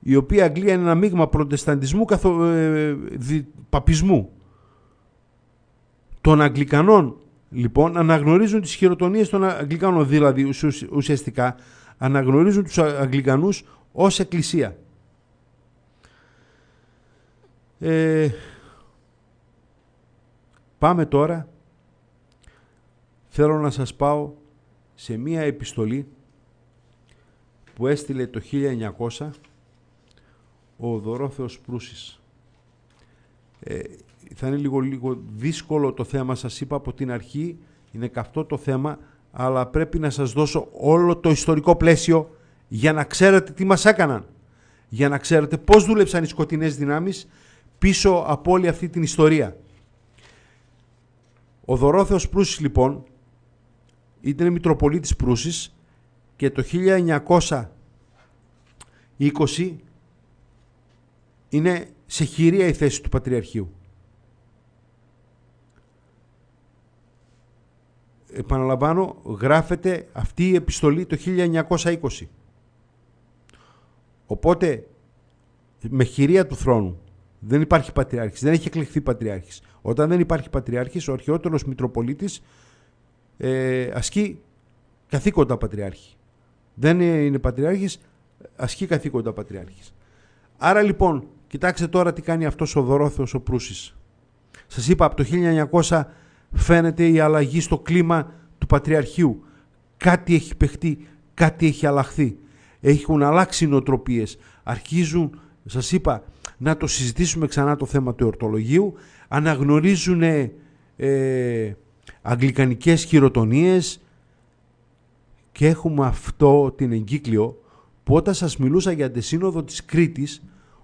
Η οποία Αγγλία είναι ένα μείγμα προτεσταντισμού καθο... Ε, δι, παπισμού. Των Αγγλικανών λοιπόν αναγνωρίζουν τις χειροτονίες των Αγγλικανών. Δηλαδή ουσιαστικά αναγνωρίζουν τους Αγγλικανούς ως εκκλησία. Ε, πάμε τώρα. Θέλω να σας πάω σε μία επιστολή που έστειλε το 1900 ο Δωρόθεος Προύσης. Ε, θα είναι λίγο, λίγο δύσκολο το θέμα, σας είπα από την αρχή, είναι καυτό το θέμα, αλλά πρέπει να σας δώσω όλο το ιστορικό πλαίσιο για να ξέρετε τι μας έκαναν, για να ξέρετε πώς δούλεψαν οι σκοτεινές δυνάμεις πίσω από όλη αυτή την ιστορία. Ο Δωρόθεος Προύσης λοιπόν ήταν Μητροπολίτης Προύσης και το 1920 είναι σε χειρία η θέση του Πατριαρχείου. Επαναλαμβάνω, γράφεται αυτή η επιστολή το 1920. Οπότε, με χειρία του θρόνου, δεν υπάρχει Πατριάρχης. Δεν έχει εκλεχθεί Πατριάρχης. Όταν δεν υπάρχει Πατριάρχης, ο αρχαιότερος Μητροπολίτης ε, ασκεί καθήκοντα πατριάρχη. Δεν είναι Πατριάρχης, ασκεί καθήκοντα Πατριάρχης. Άρα λοιπόν, κοιτάξτε τώρα τι κάνει αυτός ο Δωρόθεος ο Προύσης. Σας είπα, από το 1900 φαίνεται η αλλαγή στο κλίμα του Πατριαρχείου. Κάτι έχει παιχτεί, κάτι έχει αλλάχθει. Έχουν αλλάξει οι νοοτροπίες. Αρχίζουν, σας είπα, να το συζητήσουμε ξανά το θέμα του εορτολογίου. Αναγνωρίζουν ε, αγγλικανικές χειροτονίες και έχουμε αυτό την εγκύκλιο που όταν σας μιλούσα για τη σύνοδο της Κρήτης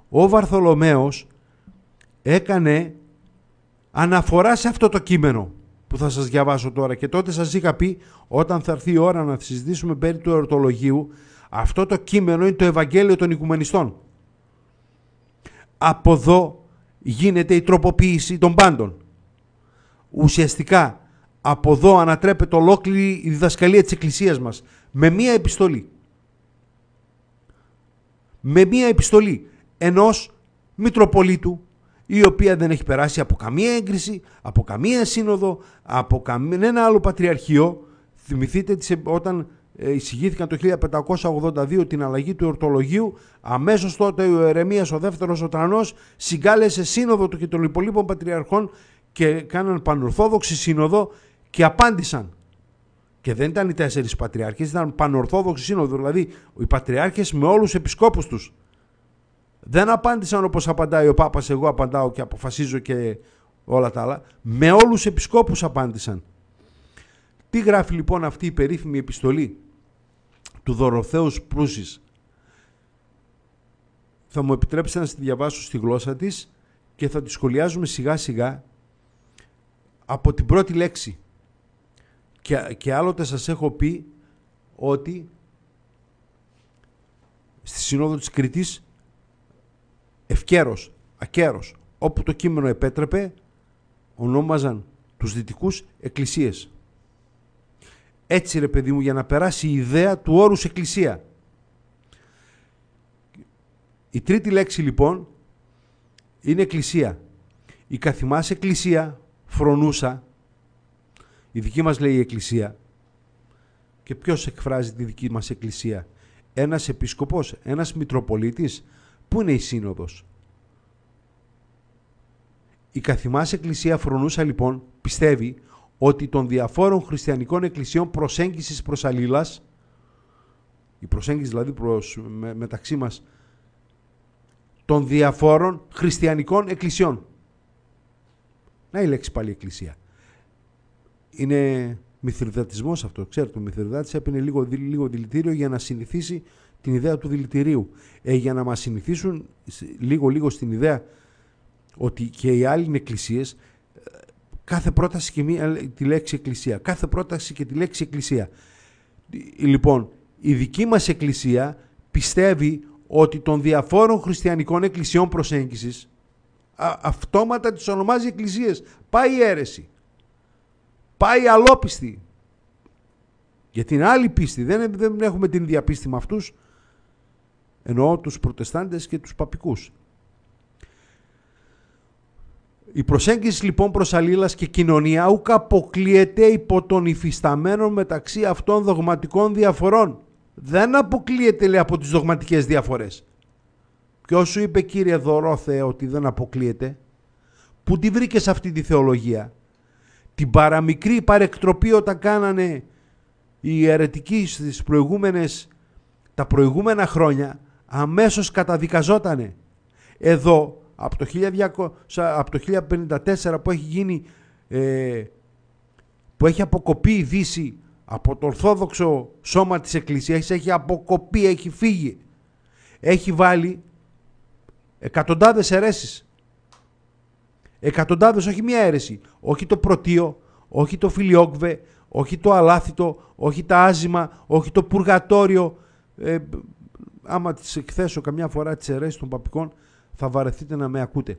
ο Βαρθολομέος έκανε αναφορά σε αυτό το κείμενο που θα σας διαβάσω τώρα και τότε σας είχα πει όταν θα έρθει η ώρα να συζητήσουμε περί του εορτολογίου αυτό το κείμενο είναι το Ευαγγέλιο των Οικουμενιστών από εδώ γίνεται η τροποποίηση των πάντων. Ουσιαστικά από εδώ ανατρέπεται ολόκληρη η διδασκαλία της Εκκλησίας μας με μία επιστολή. Με μία επιστολή ενός Μητροπολίτου η οποία δεν έχει περάσει από καμία έγκριση, από καμία σύνοδο, από ένα άλλο πατριαρχείο. Θυμηθείτε όταν ε, εισηγήθηκαν το 1582 την αλλαγή του ορτολογίου, αμέσως τότε ο Ερεμίας ο δεύτερος ο Τρανός συγκάλεσε σύνοδο του και των υπολείπων πατριαρχών και κάναν πανορθόδοξη σύνοδο και απάντησαν. Και δεν ήταν οι τέσσερις πατριάρχες, ήταν πανορθόδοξη σύνοδο, δηλαδή οι πατριάρχες με όλους τους επισκόπους τους. Δεν απάντησαν όπως απαντάει ο Πάπας, εγώ απαντάω και αποφασίζω και όλα τα άλλα. Με όλους τους επισκόπους απάντησαν. Τι γράφει λοιπόν αυτή η περίφημη επιστολή του Δωροθέους Προύσης. Θα μου επιτρέψει να τη διαβάσω στη γλώσσα της και θα τη σχολιάζουμε σιγά σιγά από την πρώτη λέξη. Και, και άλλοτε σας έχω πει ότι στη Συνόδο της Κρήτης ευκαίρος, ακέρος, όπου το κείμενο επέτρεπε ονόμαζαν τους δυτικούς εκκλησίες. Έτσι ρε παιδί μου για να περάσει η ιδέα του όρους εκκλησία. Η τρίτη λέξη λοιπόν είναι εκκλησία. Η καθημάς εκκλησία φρονούσα. Η δική μας λέει εκκλησία. Και ποιος εκφράζει τη δική μας εκκλησία. Ένας επισκοπός, ένας μητροπολίτης. Πού είναι η σύνοδος. Η καθημάς εκκλησία φρονούσα λοιπόν πιστεύει ότι των διαφόρων χριστιανικών εκκλησιών προσέγγισης προς αλλήλας, η προσέγγιση δηλαδή προς, μεταξύ μας, των διαφόρων χριστιανικών εκκλησιών. Να η λέξη πάλι εκκλησία. Είναι μυθριδατισμός αυτό, ξέρετε, το μυθριδάτης έπαινε λίγο, λίγο δηλητήριο για να συνηθίσει την ιδέα του δηλητηρίου. Ε, για να μας συνηθίσουν λίγο-λίγο στην ιδέα ότι και οι άλλοι είναι εκκλησίες, Κάθε πρόταση και τη λέξη εκκλησία. Κάθε πρόταση και τη λέξη εκκλησία. Ε, λοιπόν, η δική μας εκκλησία πιστεύει ότι των διαφόρων χριστιανικών εκκλησιών προσέγγισης αυτόματα τις ονομάζει εκκλησίες. Πάει η αίρεση. Πάει η αλόπιστη. Για την άλλη πίστη. Δεν, δεν έχουμε την διαπίστη με αυτούς. Εννοώ τους προτεστάντες και τους παπικούς. Η προσέγγιση λοιπόν προς αλλήλας και κοινωνία ούκ αποκλείεται υπό των υφισταμένων μεταξύ αυτών δογματικών διαφορών. Δεν αποκλείεται λέει από τις δογματικές διαφορές. και σου είπε κύριε Δωρόθε ότι δεν αποκλείεται. Πού τη βρήκε αυτή τη θεολογία. Την παραμικρή παρεκτροπή όταν κάνανε οι αιρετικοί στις προηγούμενες, τα προηγούμενα χρόνια αμέσως καταδικαζότανε. Εδώ από το, 1200, από το 1054 που έχει γίνει ε, που έχει αποκοπεί η Δύση από το Ορθόδοξο σώμα της Εκκλησίας έχει αποκοπεί, έχει φύγει έχει βάλει εκατοντάδες αιρέσεις εκατοντάδες όχι μία αίρεση όχι το πρωτείο, όχι το φιλιόκβε όχι το αλάθητο, όχι τα άζημα, όχι το πουργατόριο. Ε, άμα τις εκθέσω καμιά φορά τις αιρέσεις των παπικών, θα βαρεθείτε να με ακούτε.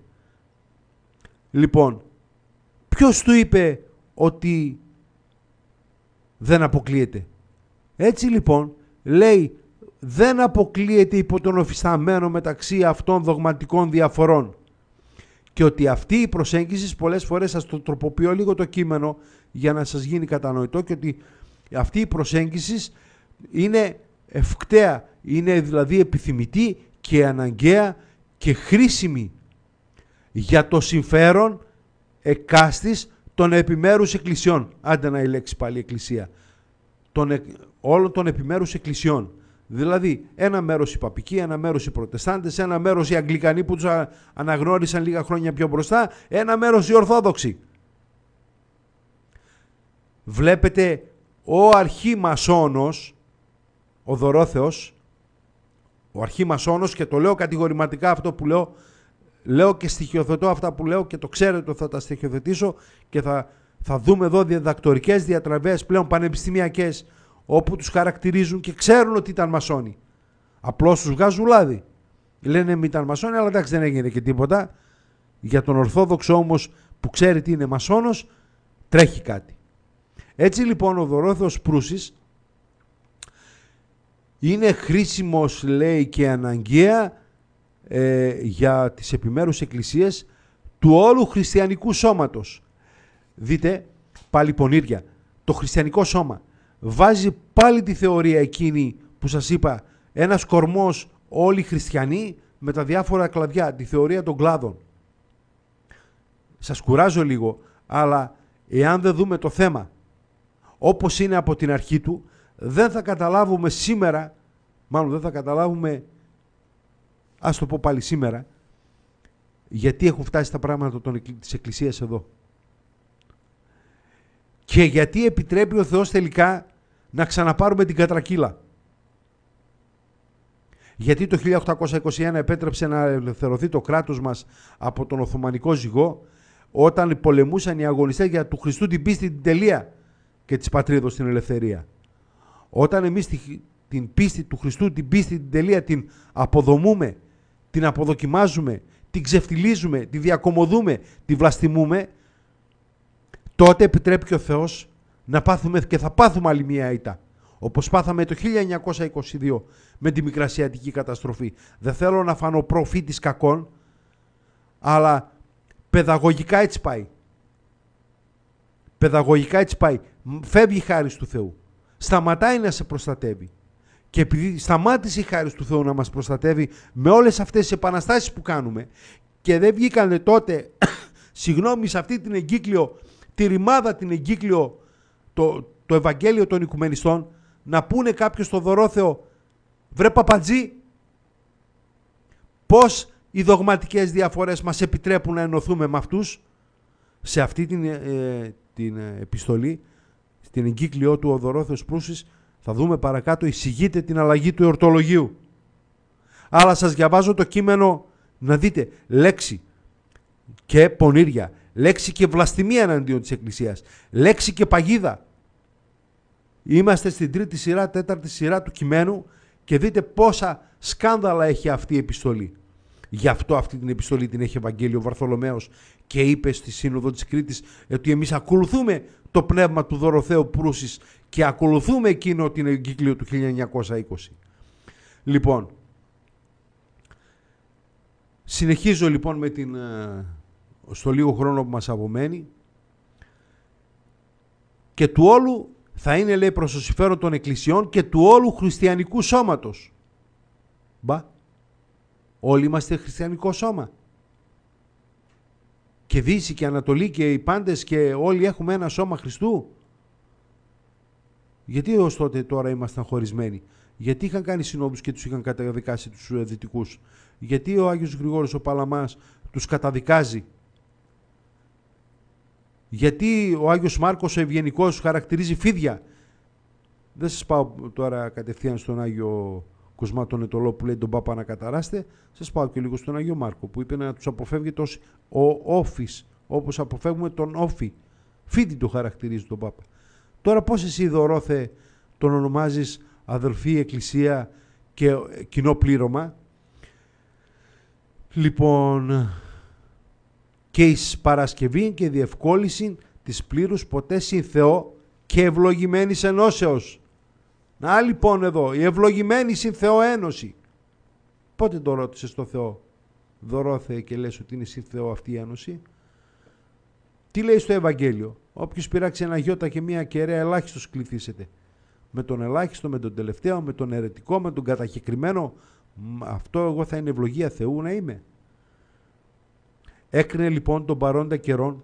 Λοιπόν, ποιος του είπε ότι δεν αποκλείεται. Έτσι λοιπόν λέει δεν αποκλείεται υπό τον οφισταμένο μεταξύ αυτών δογματικών διαφορών και ότι αυτή η προσέγγιση πολλές φορές σας το τροποποιώ λίγο το κείμενο για να σας γίνει κατανοητό και ότι αυτή η προσέγγιση είναι ευκταία, είναι δηλαδή επιθυμητή και αναγκαία και χρήσιμη για το συμφέρον εκάστης των επιμέρους εκκλησιών. Άντε να η λέξη πάλι εκκλησία. όλων των επιμέρους εκκλησιών. Δηλαδή, ένα μέρος οι παπικοί, ένα μέρος οι προτεστάντες, ένα μέρος οι Αγγλικανοί που τους αναγνώρισαν λίγα χρόνια πιο μπροστά, ένα μέρος οι Ορθόδοξοι. Βλέπετε, ο μασόνος, ο Δωρόθεος, ο αρχήμασόνος και το λέω κατηγορηματικά αυτό που λέω, λέω και στοιχειοθετώ αυτά που λέω και το ξέρετε ότι θα τα στοιχειοθετήσω και θα, θα δούμε εδώ διδακτορικές διατραβές πλέον πανεπιστημιακές όπου τους χαρακτηρίζουν και ξέρουν ότι ήταν μασόνοι. Απλώς τους βγάζουν λάδι. Λένε μη ήταν μασόνοι αλλά εντάξει δεν έγινε και τίποτα. Για τον Ορθόδοξο όμως που ξέρει τι είναι μασόνος τρέχει κάτι. Έτσι λοιπόν ο Δωρόθεος Προύσης είναι χρήσιμος λέει και αναγκαία ε, για τις επιμέρους εκκλησίες του όλου χριστιανικού σώματος. Δείτε πάλι πονήρια, το χριστιανικό σώμα βάζει πάλι τη θεωρία εκείνη που σας είπα ένας κορμός όλοι χριστιανοί με τα διάφορα κλαδιά, τη θεωρία των κλάδων. Σας κουράζω λίγο, αλλά εάν δεν δούμε το θέμα όπως είναι από την αρχή του δεν θα καταλάβουμε σήμερα, μάλλον δεν θα καταλάβουμε, ας το πω πάλι σήμερα, γιατί έχουν φτάσει τα πράγματα των, της Εκκλησίας εδώ. Και γιατί επιτρέπει ο Θεός τελικά να ξαναπάρουμε την κατρακύλα. Γιατί το 1821 επέτρεψε να ελευθερωθεί το κράτος μας από τον Οθωμανικό ζυγό όταν πολεμούσαν οι αγωνιστές για του Χριστού την πίστη την τελεία και της πατρίδος την ελευθερία. Όταν εμείς την πίστη του Χριστού, την πίστη, την τελεία, την αποδομούμε, την αποδοκιμάζουμε, την ξεφτυλίζουμε, τη διακομωδούμε, την βλαστημούμε, τότε επιτρέπει και ο Θεός να πάθουμε και θα πάθουμε άλλη μία ήττα. Όπως πάθαμε το 1922 με τη μικρασιατική καταστροφή. Δεν θέλω να φανώ προφήτης κακών, αλλά παιδαγωγικά έτσι πάει. Παιδαγωγικά έτσι πάει. Φεύγει η χάρη του Θεού σταματάει να σε προστατεύει. Και επειδή σταμάτησε η χάρη του Θεού να μας προστατεύει με όλες αυτές τις επαναστάσεις που κάνουμε και δεν βγήκανε τότε, συγγνώμη, σε αυτή την εγκύκλιο, τη ρημάδα την εγκύκλιο, το, το Ευαγγέλιο των Οικουμενιστών, να πούνε κάποιος στο Δωρόθεο, βρε παπατζή, πώς οι δογματικές διαφορές μας επιτρέπουν να ενωθούμε με αυτούς. Σε αυτή την, ε, ε, την ε, επιστολή την εγκύκλειό του Οδωρόθεος Προύσης θα δούμε παρακάτω εισηγείται την αλλαγή του εορτολογίου. Αλλά σας διαβάζω το κείμενο να δείτε λέξη και πονήρια, λέξη και βλαστημία εναντίον της Εκκλησίας, λέξη και παγίδα. Είμαστε στην τρίτη σειρά, τέταρτη σειρά του κειμένου και δείτε πόσα σκάνδαλα έχει αυτή η επιστολή. Γι' αυτό αυτή την επιστολή την έχει Ευαγγέλιο Βαρθολομαίο και είπε στη Σύνοδο της Κρήτης ότι εμείς ακολουθούμε το πνεύμα του Δωροθέου Προύσης και ακολουθούμε εκείνο την εγκύκλιο του 1920. Λοιπόν, συνεχίζω λοιπόν με την, ε, στο λίγο χρόνο που μας απομένει και του όλου θα είναι λέει προς το συμφέρον των εκκλησιών και του όλου χριστιανικού σώματος. Μπα, Όλοι είμαστε χριστιανικό σώμα. Και Δύση και Ανατολή και οι πάντες και όλοι έχουμε ένα σώμα Χριστού. Γιατί ω τότε τώρα ήμασταν χωρισμένοι. Γιατί είχαν κάνει συνόδους και τους είχαν καταδικάσει τους ε, δυτικούς. Γιατί ο Άγιος Γρηγόρος ο Παλαμάς τους καταδικάζει. Γιατί ο Άγιος Μάρκος ο Ευγενικός χαρακτηρίζει φίδια. Δεν σας πάω τώρα κατευθείαν στον Άγιο Κοσμά τον Ετολό που λέει τον Πάπα να καταράστε, σας πάω και λίγο στον Αγίο Μάρκο που είπε να τους αποφεύγετε ως ο όφης, όπως αποφεύγουμε τον όφη. Φίτη του χαρακτηρίζει τον Πάπα. Τώρα πώς εσύ Δωρόθε τον ονομάζεις αδελφή εκκλησία και ε, κοινό πλήρωμα. Λοιπόν, και εις Παρασκευή και διευκόλυση της πλήρους ποτέ συν Θεό και ευλογημένης ενώσεως. Να λοιπόν εδώ, η ευλογημένη συν Θεό ένωση. Πότε το ρώτησες στο Θεό, δωρόθε και λες ότι είναι συν αυτή η ένωση. Τι λέει στο Ευαγγέλιο, Όποιος πειράξει ένα γιώτα και μία κεραία ελάχιστος κληθήσετε. Με τον ελάχιστο, με τον τελευταίο, με τον αιρετικό, με τον κατακεκριμένο, αυτό εγώ θα είναι ευλογία Θεού να είμαι. Έκρινε λοιπόν τον παρόντα καιρόν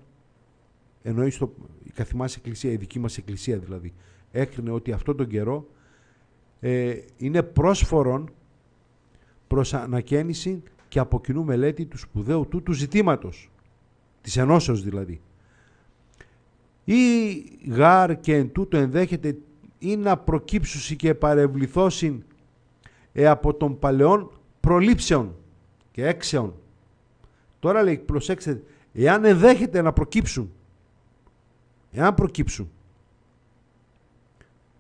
εννοεί στο, η καθημάς εκκλησία, η δική μας εκκλησία δηλαδή, έκρινε ότι αυτόν τον καιρό ε, είναι πρόσφορον προς ανακαίνιση και από κοινού μελέτη του σπουδαίου του του ζητήματος, της ενώσεως δηλαδή. Ή γάρ και εν τούτο ενδέχεται ή να προκύψουσι και παρευληθώσιν ε, από των παλαιών προλήψεων και έξεων. Τώρα λέει προσέξτε, εάν ενδέχεται να προκύψουν, εάν προκύψουν,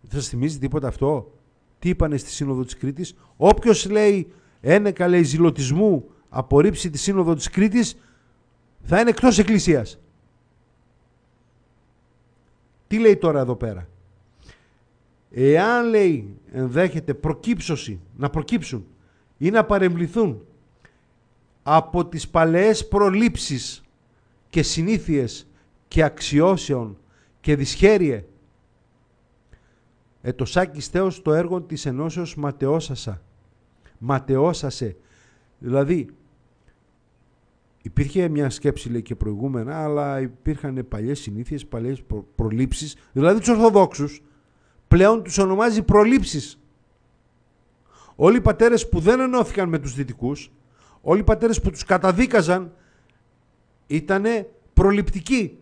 δεν σας θυμίζει τίποτα αυτό, τι είπανε στη Σύνοδο της Κρήτης. Όποιος λέει ένεκα λέει ζηλωτισμού απορρίψει τη Σύνοδο της Κρήτης θα είναι εκτός εκκλησίας. Τι λέει τώρα εδώ πέρα. Εάν λέει ενδέχεται προκύψωση, να προκύψουν ή να παρεμβληθούν από τις παλαιές προλήψεις και συνήθειες και αξιώσεων και δυσχέρειε Ετοσάκης Θεός το έργο της ενώσεως ματαιώσασα. Ματαιώσασε. Δηλαδή, υπήρχε μια σκέψη λέει, και προηγούμενα, αλλά υπήρχαν παλιές συνήθειες, παλιές προ, προλήψεις. Δηλαδή τους Ορθοδόξους πλέον τους ονομάζει προλήψεις. Όλοι οι πατέρες που δεν ενώθηκαν με τους δυτικούς, όλοι οι πατέρες που τους καταδίκαζαν, ήταν προληπτικοί.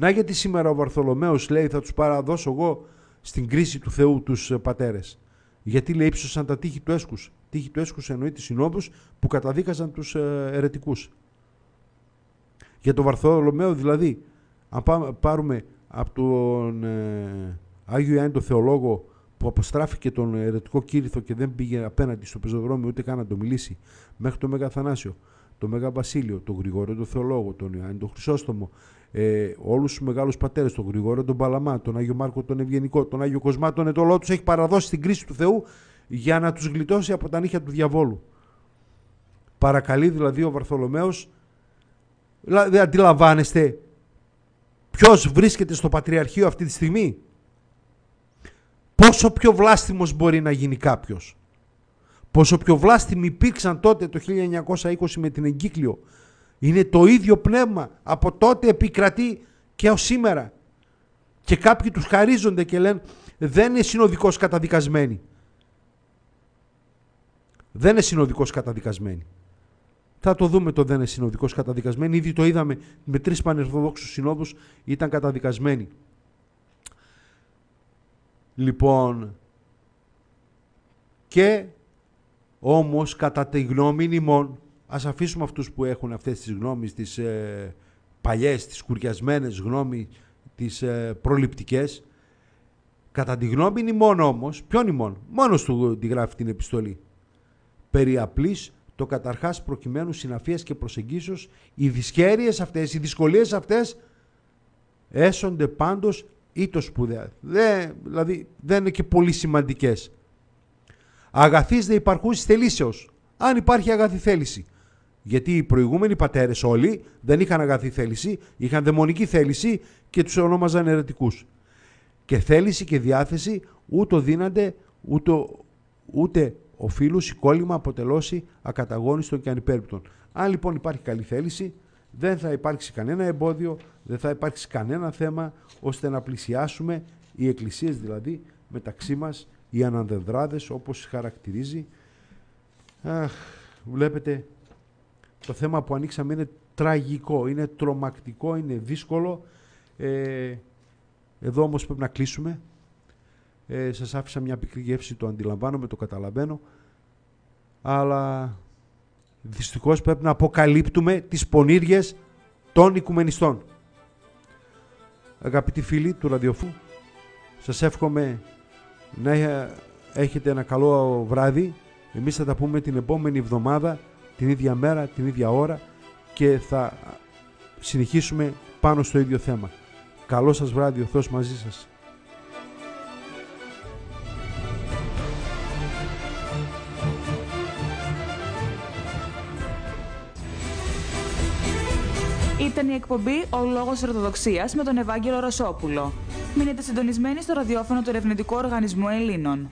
Να γιατί σήμερα ο Βαρθολομέος λέει θα τους παραδώσω εγώ στην κρίση του Θεού τους ε, πατέρες. Γιατί λέει ύψωσαν τα τείχη του έσκους. Τείχη του έσκους εννοεί τις συνόδους που καταδίκαζαν τους ε, ερετικούς. Για τον Βαρθολομέο δηλαδή, αν πάρουμε από τον ε, Άγιο Ιάννη τον Θεολόγο που αποστράφηκε τον ερετικό κήρυθο και δεν πήγε απέναντι στο πεζοδρόμιο ούτε καν να το μιλήσει μέχρι το Μεγαθανάσιο. Το Μέγα Βασίλειο, τον Γρηγόριο τον Θεολόγο, τον Ιωάννη τον Χρυσόστομο, ε, όλους τους μεγάλους πατέρες, τον Γρηγόριο τον Παλαμά, τον Άγιο Μάρκο τον Ευγενικό, τον Άγιο Κοσμά τον Ετωλό, τους έχει παραδώσει στην κρίση του Θεού για να τους γλιτώσει από τα νύχια του διαβόλου. Παρακαλεί δηλαδή ο Βαρθολομαίο, δηλαδή αντιλαμβάνεστε ποιος βρίσκεται στο Πατριαρχείο αυτή τη στιγμή. Πόσο πιο βλάστημος μπορεί να γίνει κάποιος. Πόσο πιο βλάστημοι υπήρξαν τότε το 1920 με την εγκύκλιο. Είναι το ίδιο πνεύμα. Από τότε επικρατεί και ως σήμερα. Και κάποιοι τους χαρίζονται και λένε δεν είναι συνοδικός καταδικασμένοι. Δεν είναι συνοδικός καταδικασμένοι. Θα το δούμε το δεν είναι συνοδικός καταδικασμένοι. Ήδη το είδαμε με τρεις πανερθοδόξους συνόδους ήταν καταδικασμένοι. Λοιπόν, και όμως, κατά τη γνώμη νημών, ας αφήσουμε αυτούς που έχουν αυτές τις γνώμεις, τις ε, παλιές, τις κουριασμένες γνώμη, τις ε, προληπτικές, κατά τη γνώμη νημών όμως, ποιον ημών, μόνος του τη γράφει την επιστολή. Περί απλής, το καταρχάς προκειμένου συναφίας και προσεγγίσεως, οι δυσκέρειες αυτές, οι δυσκολίες αυτές, έσονται πάντως ή το σπουδαία. δηλαδή δεν είναι και πολύ σημαντικές. Αγαθής δε υπαρχούση θελήσεως. Αν υπάρχει αγαθή θέληση. Γιατί οι προηγούμενοι πατέρες όλοι δεν είχαν αγαθή θέληση, είχαν δαιμονική θέληση και τους ονόμαζαν ερετικούς. Και θέληση και διάθεση ούτε δίνανται, ούτε, ούτε οφείλου η κόλλημα αποτελώσει ακαταγόνιστον και ανυπέρπτον. Αν λοιπόν υπάρχει καλή θέληση, δεν θα υπάρξει κανένα εμπόδιο, δεν θα υπάρξει κανένα θέμα ώστε να πλησιάσουμε οι εκκλησίες δηλαδή μεταξύ μας οι αναδεδράδες όπως χαρακτηρίζει. Αχ, βλέπετε, το θέμα που ανοίξαμε είναι τραγικό, είναι τρομακτικό, είναι δύσκολο. Ε, εδώ όμως πρέπει να κλείσουμε. Ε, σας άφησα μια πικρή γεύση, το αντιλαμβάνομαι, το καταλαβαίνω. Αλλά δυστυχώς πρέπει να αποκαλύπτουμε τις πονήριες των οικουμενιστών. Αγαπητοί φίλοι του ραδιοφού, σας εύχομαι να ε, έχετε ένα καλό βράδυ. Εμείς θα τα πούμε την επόμενη εβδομάδα, την ίδια μέρα, την ίδια ώρα και θα συνεχίσουμε πάνω στο ίδιο θέμα. Καλό σας βράδυ, ο Θεός μαζί σας. Ήταν η εκπομπή «Ο Λόγος Ορθοδοξίας» με τον Ευάγγελο Ρωσόπουλο. Μείνετε συντονισμένοι στο ραδιόφωνο του Ερευνητικού Οργανισμού Ελλήνων.